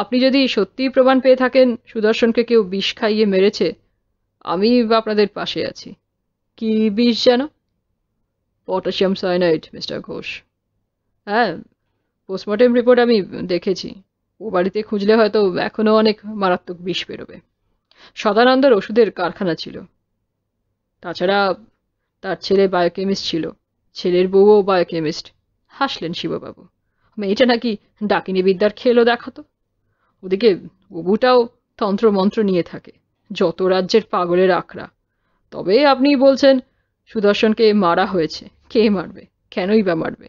আপনি যদি সত্যিই প্রমাণ পেয়ে থাকেন সুদর্শনকে কেউ বিষ খাইয়ে মেরেছে আমি আপনাদের পাশে আছি কি বিষ যেন পটাশিয়াম সাইনাইড মিস্টার ঘোষ হ্যাঁ পোস্টমর্টেম রিপোর্ট আমি দেখেছি ও বাড়িতে খুঁজলে হয়তো এখনও অনেক মারাত্মক বিষ বেরোবে সদানন্দর ওষুধের কারখানা ছিল তাছাড়া তার ছেলে বায়োকেমিস্ট ছিল ছেলের বউও বায়োকেমিস্ট হাসলেন শিববাবু মেয়েটা নাকি ডাকিনী বিদ্যার খেলও দেখাতো ওদিকে তন্ত্র তন্ত্রমন্ত্র নিয়ে থাকে যত রাজ্যের পাগলের আখড়া তবে আপনি বলছেন সুদর্শনকে মারা হয়েছে কে মারবে কেনই বা মারবে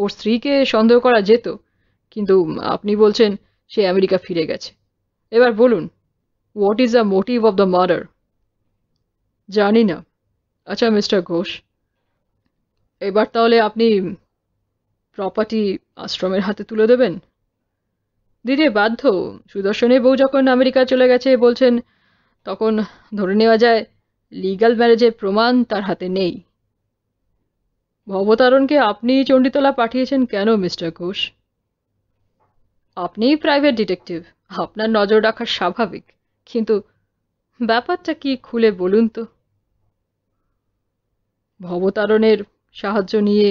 ওর স্ত্রীকে সন্দেহ করা যেত কিন্তু আপনি বলছেন সে আমেরিকা ফিরে গেছে এবার বলুন what is the motive of the murder জানি না আচ্ছা মিস্টার ঘোষ এবার তাহলে আপনি প্রপার্টি আশ্রমের হাতে তুলে দেবেন দিদি বাধ্য সুদর্শনের বউ যখন আমেরিকা চলে গেছে বলছেন তখন ধরে নেওয়া যায় লিগাল ম্যারেজের প্রমাণ তার হাতে নেই ভবতারণকে আপনি চণ্ডীতলা পাঠিয়েছেন কেন মিস্টার ঘোষ আপনিই প্রাইভেট ডিটেকটিভ আপনার নজর রাখা স্বাভাবিক কিন্তু ব্যাপারটা কি খুলে বলুন তো ভবতারণের সাহায্য নিয়ে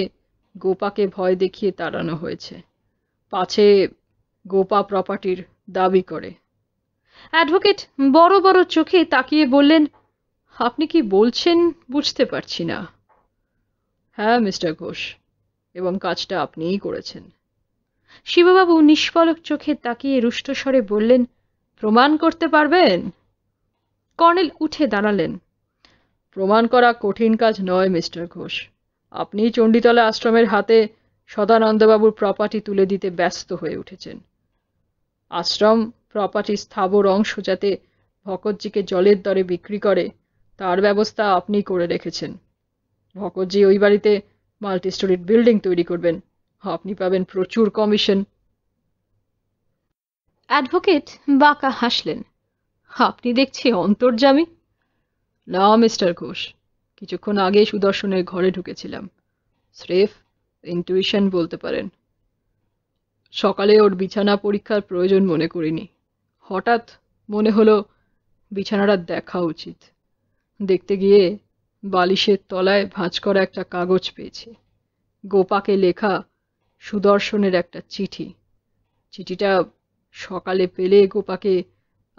গোপাকে ভয় দেখিয়ে তাড়ানো হয়েছে পাছে গোপা প্রপার্টির দাবি করে অ্যাডভোকেট বড় বড় চোখে তাকিয়ে বললেন আপনি কি বলছেন বুঝতে পারছি না হ্যাঁ মিস্টার ঘোষ এবং কাজটা আপনিই করেছেন শিববাবু নিষ্ফলক চোখে তাকিয়ে রুষ্টস্বরে বললেন প্রমাণ করতে পারবেন কর্নেল উঠে দাঁড়ালেন প্রমাণ করা কঠিন কাজ নয় মিস্টার ঘোষ আপনি চণ্ডীতলা আশ্রমের হাতে সদানন্দবাবুর প্রপার্টি তুলে দিতে ব্যস্ত হয়ে উঠেছেন আশ্রম প্রপার্টির স্থাবর অংশ যাতে ভকতজিকে জলের দরে বিক্রি করে তার ব্যবস্থা আপনি করে রেখেছেন ভকতজি ওই বাড়িতে মাল্টি স্টোরিড বিল্ডিং তৈরি করবেন আপনি পাবেন প্রচুর কমিশন অ্যাডভোকেট বাঁকা হাসলেন আপনি দেখছি অন্তর্জামী না মিস্টার ঘোষ কিছুক্ষণ আগে সুদর্শনের ঘরে ঢুকেছিলাম স্রেফ ইন্টুইশন বলতে পারেন সকালে ওর বিছানা পরীক্ষার প্রয়োজন মনে করিনি হঠাৎ মনে হলো বিছানাটা দেখা উচিত দেখতে গিয়ে বালিশের তলায় ভাঁজ করা একটা কাগজ পেয়েছি গোপাকে লেখা সুদর্শনের একটা চিঠি চিঠিটা সকালে পেলে গোপাকে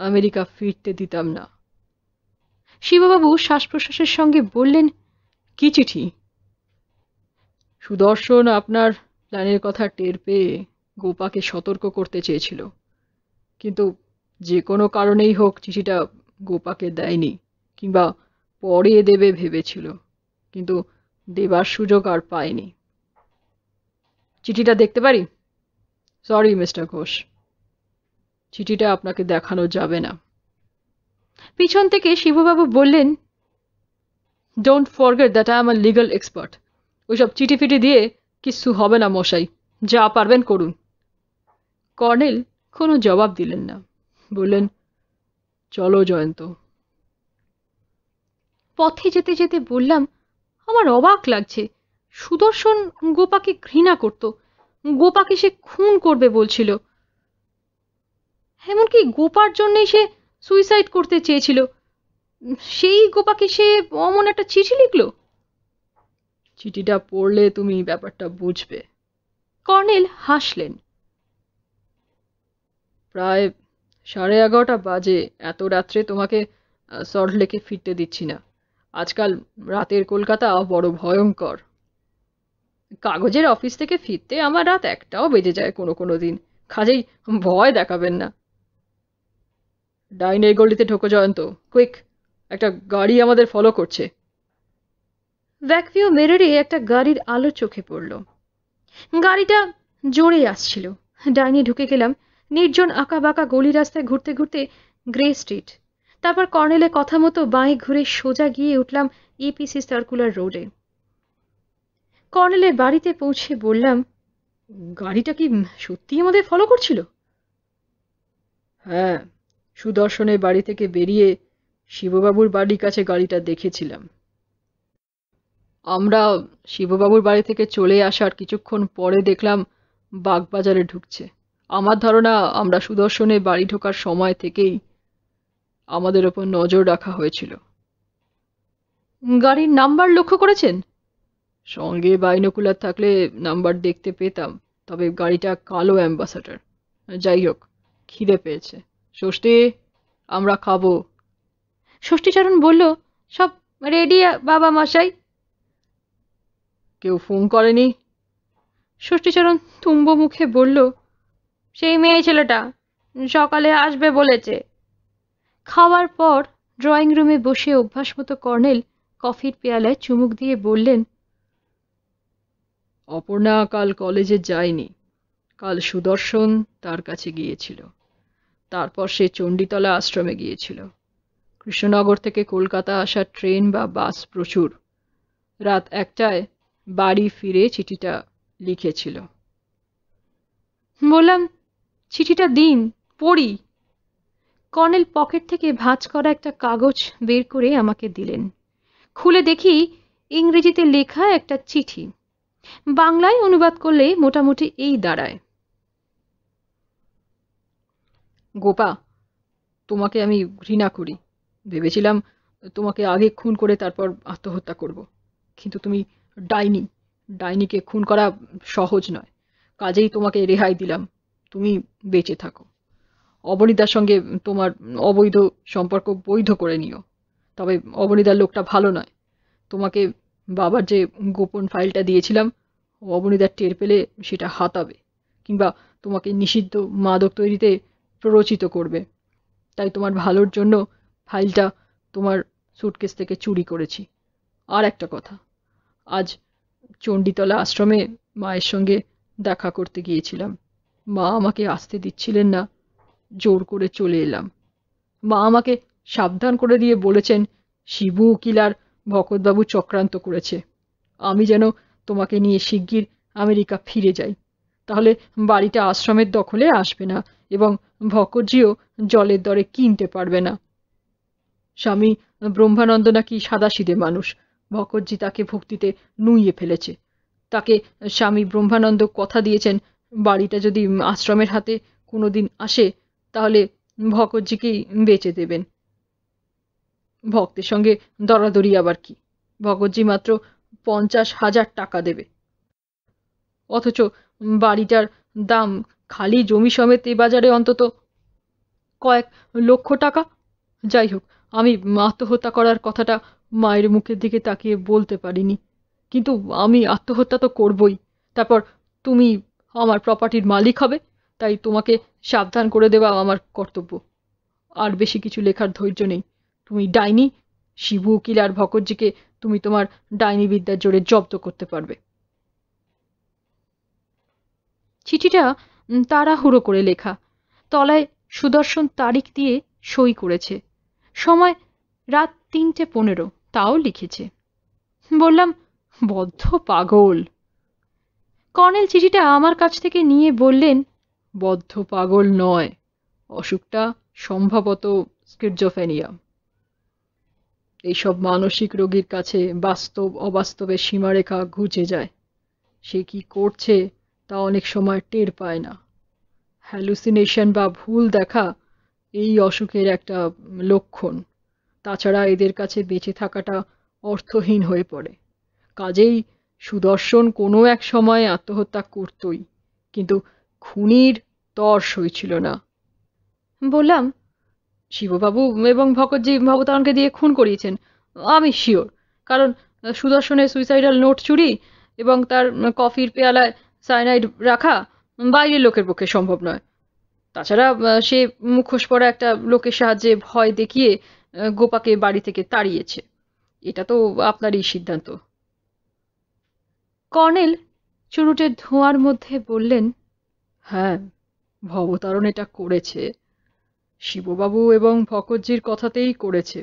আমেরিকা ফিরতে দিতাম না শিববাবু শ্বাস প্রশ্বাসের সঙ্গে বললেন কি চিঠি সুদর্শন আপনার প্ল্যানের কথা টের পেয়ে গোপাকে সতর্ক করতে চেয়েছিল কিন্তু যে কোনো কারণেই হোক চিঠিটা গোপাকে দেয়নি কিংবা পরে দেবে ভেবেছিল কিন্তু দেবার সুযোগ আর পায়নি চিঠিটা দেখতে পারি সরি মিস্টার ঘোষ চিঠিটা আপনাকে দেখানো যাবে না পিছন থেকে শিববাবু বললেন don't forget that I am a legal expert ওইসব চিঠি ফিটি দিয়ে কিচ্ছু হবে না মশাই যা পারবেন করুন কর্নেল কোনো জবাব দিলেন না বললেন চলো জয়ন্ত পথে যেতে যেতে বললাম আমার অবাক লাগছে সুদর্শন গোপাকে ঘৃণা করত গোপাকে সে খুন করবে বলছিল এমনকি গোপার জন্যেই সে সুইসাইড করতে চেয়েছিল সেই গোপাকে সে অমন একটা চিঠি লিখল চিঠিটা পড়লে তুমি ব্যাপারটা বুঝবে কর্নেল হাসলেন প্রায় সাড়ে এগারোটা বাজে এত রাত্রে তোমাকে সল্টলেকে ফিরতে দিচ্ছি না আজকাল রাতের কলকাতা বড় ভয়ঙ্কর কাগজের অফিস থেকে ফিরতে আমার রাত একটাও বেজে যায় কোনো কোনো দিন খাজেই ভয় দেখাবেন না ডাইনের গলিতে ঢোকো জয়ন্ত কুইক একটা গাড়ি আমাদের ফলো করছে ভ্যাকভিও মেরেরে একটা গাড়ির আলো চোখে পড়ল গাড়িটা জোরে আসছিল ডাইনে ঢুকে গেলাম নির্জন আঁকাবাঁকা গলি রাস্তায় ঘুরতে ঘুরতে গ্রে স্ট্রিট তারপর কর্নেলে কথা মতো বাঁয়ে ঘুরে সোজা গিয়ে উঠলাম ইপিসি সার্কুলার রোডে কর্নেলের বাড়িতে পৌঁছে বললাম গাড়িটা কি সত্যি আমাদের ফলো করছিল হ্যাঁ সুদর্শনের বাড়ি থেকে বেরিয়ে শিববাবুর বাড়ির কাছে গাড়িটা দেখেছিলাম আমরা শিববাবুর বাড়ি থেকে চলে আসার কিছুক্ষণ পরে দেখলাম বাগবাজারে ঢুকছে আমার ধারণা আমরা সুদর্শনে বাড়ি ঢোকার সময় থেকেই আমাদের ওপর নজর রাখা হয়েছিল গাড়ির নাম্বার লক্ষ্য করেছেন সঙ্গে বাইনোকুলার থাকলে নাম্বার দেখতে পেতাম তবে গাড়িটা কালো অ্যাম্বাসাডার যাই হোক খিদে পেয়েছে ষষ্ঠী আমরা খাবো ষষ্ঠীচরণ বলল সব রেডি বাবা মশাই কেউ ফোন করেনি ষষ্ঠীচরণ তুম্ব মুখে বলল সেই মেয়ে ছেলেটা সকালে আসবে বলেছে খাওয়ার পর ড্রয়িং রুমে বসে অভ্যাস মতো কর্নেল কফির পেয়ালে চুমুক দিয়ে বললেন অপর্ণা কাল কলেজে যায়নি কাল সুদর্শন তার কাছে গিয়েছিল তারপর সে চণ্ডীতলা আশ্রমে গিয়েছিল কৃষ্ণনগর থেকে কলকাতা আসার ট্রেন বা বাস প্রচুর রাত একটায় বাড়ি ফিরে চিঠিটা লিখেছিল বললাম চিঠিটা দিন পড়ি কর্নেল পকেট থেকে ভাঁজ করা একটা কাগজ বের করে আমাকে দিলেন খুলে দেখি ইংরেজিতে লেখা একটা চিঠি বাংলায় অনুবাদ করলে মোটামুটি এই দাঁড়ায় গোপা তোমাকে আমি ঘৃণা করি ভেবেছিলাম তোমাকে আগে খুন করে তারপর আত্মহত্যা করব। কিন্তু তুমি ডাইনি ডাইনিকে খুন করা সহজ নয় কাজেই তোমাকে রেহাই দিলাম তুমি বেঁচে থাকো অবনিতার সঙ্গে তোমার অবৈধ সম্পর্ক বৈধ করে নিও তবে অবনিতার লোকটা ভালো নয় তোমাকে বাবার যে গোপন ফাইলটা দিয়েছিলাম অবনীদার টের পেলে সেটা হাতাবে কিংবা তোমাকে নিষিদ্ধ মাদক তৈরিতে প্ররোচিত করবে তাই তোমার ভালোর জন্য ফাইলটা তোমার সুটকেস থেকে চুরি করেছি আর একটা কথা আজ চণ্ডীতলা আশ্রমে মায়ের সঙ্গে দেখা করতে গিয়েছিলাম মা আমাকে আসতে দিচ্ছিলেন না জোর করে চলে এলাম মা আমাকে সাবধান করে দিয়ে বলেছেন শিবু উকিলার ভকতবাবু চক্রান্ত করেছে আমি যেন তোমাকে নিয়ে শিগগির আমেরিকা ফিরে যাই তাহলে বাড়িটা আশ্রমের দখলে আসবে না এবং ভকতজিও জলের দরে কিনতে পারবে না স্বামী ব্রহ্মানন্দ নাকি সাদাশিদে মানুষ ভকতজি তাকে ভক্তিতে নুইয়ে ফেলেছে তাকে স্বামী ব্রহ্মানন্দ কথা দিয়েছেন বাড়িটা যদি আশ্রমের হাতে কোনো দিন আসে তাহলে ভকতজিকেই বেচে দেবেন ভক্তের সঙ্গে দরাদরি আবার কি ভগতজি মাত্র পঞ্চাশ হাজার টাকা দেবে অথচ বাড়িটার দাম খালি জমি সমেত এ বাজারে অন্তত কয়েক লক্ষ টাকা যাই হোক আমি আত্মহত্যা করার কথাটা মায়ের মুখের দিকে তাকিয়ে বলতে পারিনি কিন্তু আমি আত্মহত্যা তো করবই তারপর তুমি আমার প্রপার্টির মালিক হবে তাই তোমাকে সাবধান করে দেওয়া আমার কর্তব্য আর বেশি কিছু লেখার ধৈর্য নেই তুমি ডাইনি শিবু উকিল আর ভকতজিকে তুমি তোমার ডাইনি বিদ্যার জোরে জব্দ করতে পারবে চিঠিটা তাড়াহুড়ো করে লেখা তলায় সুদর্শন তারিখ দিয়ে সই করেছে সময় রাত তিনটে পনেরো তাও লিখেছে বললাম বদ্ধ পাগল কর্নেল চিঠিটা আমার কাছ থেকে নিয়ে বললেন বদ্ধ পাগল নয় অসুখটা সম্ভবত স্কিটজোফেনিয়া এইসব মানসিক রোগীর কাছে বাস্তব অবাস্তবের সীমারেখা ঘুচে যায় সে কি করছে তা অনেক সময় টের পায় না হ্যালুসিনেশন বা ভুল দেখা এই অসুখের একটা লক্ষণ তাছাড়া এদের কাছে বেঁচে থাকাটা অর্থহীন হয়ে পড়ে কাজেই সুদর্শন কোনো এক সময়ে আত্মহত্যা করতই কিন্তু খুনির তর্স হয়েছিল না বললাম শিববাবু এবং ভকতজি ভবতারণকে দিয়ে খুন করিয়েছেন আমি শিওর কারণ সুদর্শনের সুইসাইডাল নোট চুরি এবং তার কফির পেয়ালায় সাইনাইড রাখা বাইরের লোকের পক্ষে সম্ভব নয় তাছাড়া সে মুখোশ পরা একটা লোকের সাহায্যে ভয় দেখিয়ে গোপাকে বাড়ি থেকে তাড়িয়েছে এটা তো আপনারই সিদ্ধান্ত কর্নেল চুরুটের ধোঁয়ার মধ্যে বললেন হ্যাঁ ভবতারণ এটা করেছে শিববাবু এবং ভকতজির কথাতেই করেছে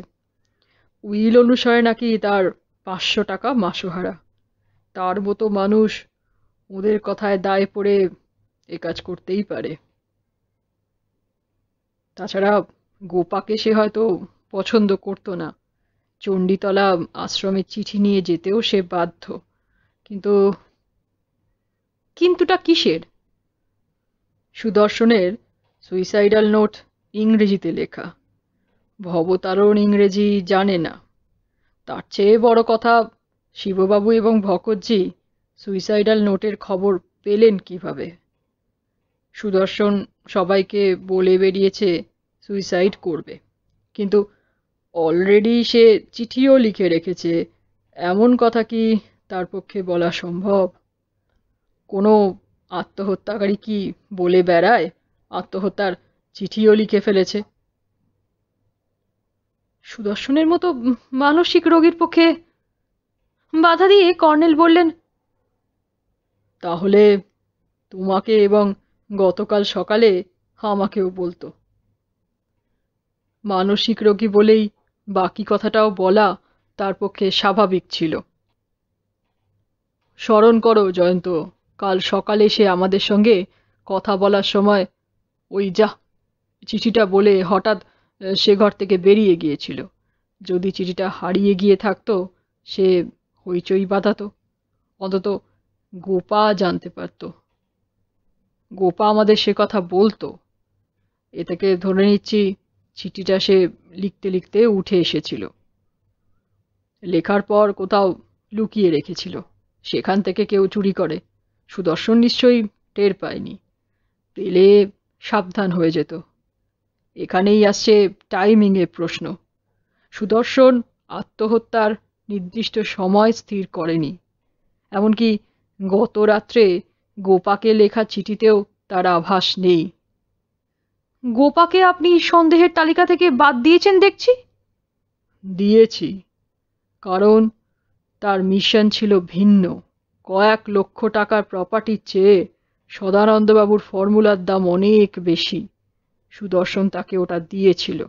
উইল অনুসারে নাকি তার পাঁচশো টাকা মাসোহারা তার মতো মানুষ ওদের কথায় দায় পড়ে এ কাজ করতেই পারে তাছাড়া গোপাকে সে হয়তো পছন্দ করতো না চণ্ডীতলা আশ্রমে চিঠি নিয়ে যেতেও সে বাধ্য কিন্তু কিন্তুটা কিসের সুদর্শনের সুইসাইডাল নোট ইংরেজিতে লেখা ভবতারণ ইংরেজি জানে না তার চেয়ে বড় কথা শিববাবু এবং ভকতজি সুইসাইডাল নোটের খবর পেলেন কিভাবে সুদর্শন সবাইকে বলে বেরিয়েছে সুইসাইড করবে কিন্তু অলরেডি সে চিঠিও লিখে রেখেছে এমন কথা কি তার পক্ষে বলা সম্ভব কোনো আত্মহত্যাকারী কি বলে বেড়ায় আত্মহত্যার চিঠিও লিখে ফেলেছে সুদর্শনের মতো মানসিক রোগীর পক্ষে বাধা দিয়ে কর্নেল বললেন তাহলে তোমাকে এবং গতকাল সকালে আমাকেও বলতো মানসিক রোগী বলেই বাকি কথাটাও বলা তার পক্ষে স্বাভাবিক ছিল স্মরণ করো জয়ন্ত কাল সকালে সে আমাদের সঙ্গে কথা বলার সময় ওই যা চিঠিটা বলে হঠাৎ সে ঘর থেকে বেরিয়ে গিয়েছিল যদি চিঠিটা হারিয়ে গিয়ে থাকতো সে হইচই বাঁধাত অন্তত গোপা জানতে পারত গোপা আমাদের সে কথা বলতো এ থেকে ধরে নিচ্ছি চিঠিটা সে লিখতে লিখতে উঠে এসেছিল লেখার পর কোথাও লুকিয়ে রেখেছিল সেখান থেকে কেউ চুরি করে সুদর্শন নিশ্চয়ই টের পায়নি পেলে সাবধান হয়ে যেত এখানেই আসছে টাইমিংয়ের প্রশ্ন সুদর্শন আত্মহত্যার নির্দিষ্ট সময় স্থির করেনি এমনকি গত রাত্রে গোপাকে লেখা চিঠিতেও তার আভাস নেই গোপাকে আপনি সন্দেহের তালিকা থেকে বাদ দিয়েছেন দেখছি দিয়েছি কারণ তার মিশন ছিল ভিন্ন কয়েক লক্ষ টাকার প্রপার্টির চেয়ে সদানন্দবাবুর ফর্মুলার দাম অনেক বেশি সুদর্শন তাকে ওটা দিয়েছিল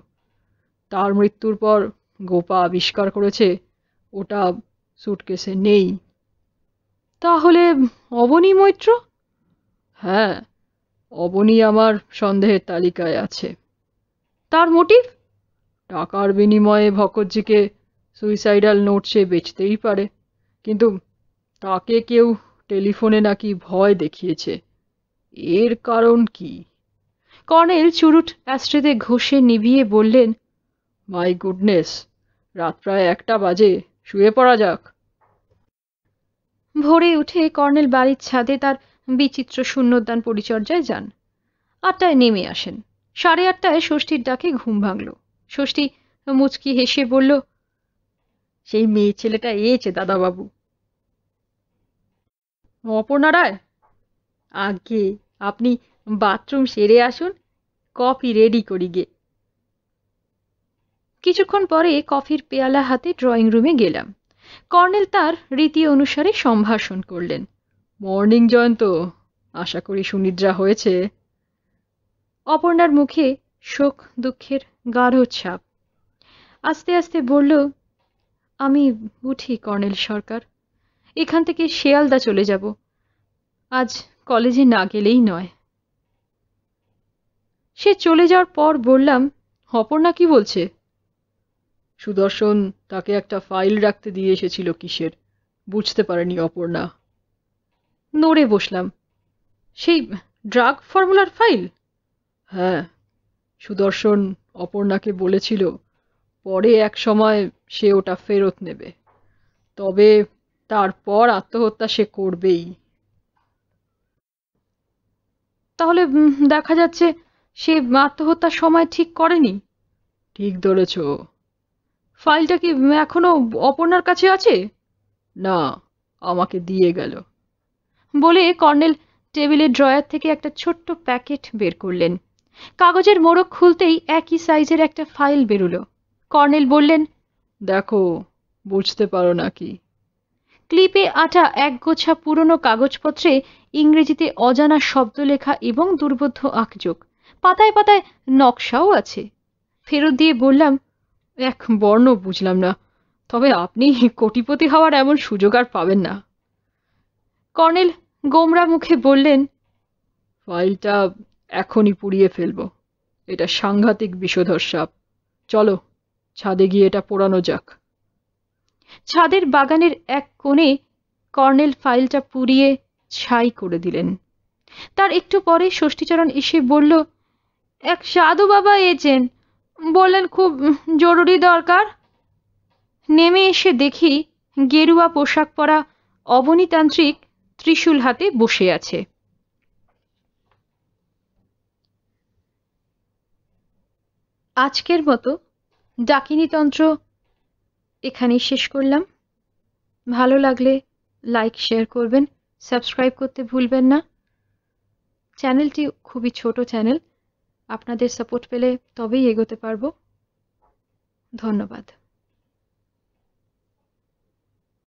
তার মৃত্যুর পর গোপা আবিষ্কার করেছে ওটা সুটকেসে নেই তাহলে অবনী মৈত্র হ্যাঁ অবনী আমার সন্দেহের তালিকায় আছে তার মোটিভ টাকার বিনিময়ে ভকতজিকে সুইসাইডাল নোট সে বেচতেই পারে কিন্তু তাকে কেউ টেলিফোনে নাকি ভয় দেখিয়েছে এর কারণ কি কর্নেল চুরুট অ্যাস্ট্রেতে ঘষে নিভিয়ে বললেন মাই গুডনেস রাত প্রায় একটা বাজে শুয়ে পড়া যাক ভোরে উঠে কর্নেল বাড়ির ছাদে তার বিচিত্র শূন্যদান পরিচর্যায় যান আটটায় নেমে আসেন সাড়ে আটটায় ষষ্ঠীর ডাকে ঘুম ভাঙল ষষ্ঠী মুচকি হেসে বলল সেই মেয়ে ছেলেটা এয়েছে দাদাবাবু অপর্ণা রায় আগে আপনি বাথরুম সেরে আসুন কফি রেডি করি গে কিছুক্ষণ পরে কফির পেয়ালা হাতে ড্রয়িং রুমে গেলাম কর্নেল তার রীতি অনুসারে সম্ভাষণ করলেন মর্নিং জয়ন্ত আশা করি সুনিদ্রা হয়েছে অপর্ণার মুখে শোক দুঃখের গাঢ় ছাপ আস্তে আস্তে বলল আমি উঠি কর্নেল সরকার এখান থেকে শেয়ালদা চলে যাব আজ কলেজে না গেলেই নয় সে চলে যাওয়ার পর বললাম অপর্ণা কি বলছে সুদর্শন তাকে একটা ফাইল রাখতে দিয়ে এসেছিল কিসের বুঝতে পারেনি অপর্ণা নড়ে বসলাম সেই ড্রাগ ফর্মুলার ফাইল হ্যাঁ সুদর্শন অপর্ণাকে বলেছিল পরে এক সময় সে ওটা ফেরত নেবে তবে তারপর আত্মহত্যা সে করবেই তাহলে দেখা যাচ্ছে সে আত্মহত্যার সময় ঠিক করেনি ঠিক ধরেছ ফাইলটা কি এখনো অপর্ণার কাছে আছে না আমাকে দিয়ে গেল বলে কর্নেল টেবিলের ড্রয়ার থেকে একটা ছোট্ট প্যাকেট বের করলেন কাগজের মোড়ক খুলতেই একই সাইজের একটা ফাইল বেরোলো কর্নেল বললেন দেখো বুঝতে পারো নাকি ক্লিপে আটা এক গোছা পুরনো কাগজপত্রে ইংরেজিতে অজানা শব্দ লেখা এবং দুর্বোধ্য আঁকযোগ পাতায় পাতায় নকশাও আছে ফেরত দিয়ে বললাম এক বর্ণ বুঝলাম না তবে আপনি কোটিপতি হওয়ার এমন সুযোগ আর পাবেন না কর্নেল গোমরা মুখে বললেন ফাইলটা এখনই পুড়িয়ে ফেলব এটা সাংঘাতিক বিষধর সাপ চলো ছাদে গিয়ে এটা পোড়ানো যাক ছাদের বাগানের এক কোণে কর্নেল ফাইলটা পুড়িয়ে ছাই করে দিলেন তার একটু পরে ষষ্ঠীচরণ এসে বলল এক সাধু বাবা এজেন বললেন খুব জরুরি দরকার নেমে এসে দেখি গেরুয়া পোশাক পরা অবনীতান্ত্রিক ত্রিশূল হাতে বসে আছে আজকের মতো ডাকিনীতন্ত্র এখানেই শেষ করলাম ভালো লাগলে লাইক শেয়ার করবেন সাবস্ক্রাইব করতে ভুলবেন না চ্যানেলটি খুবই ছোট চ্যানেল আপনাদের সাপোর্ট পেলে তবেই এগোতে পারবো ধন্যবাদ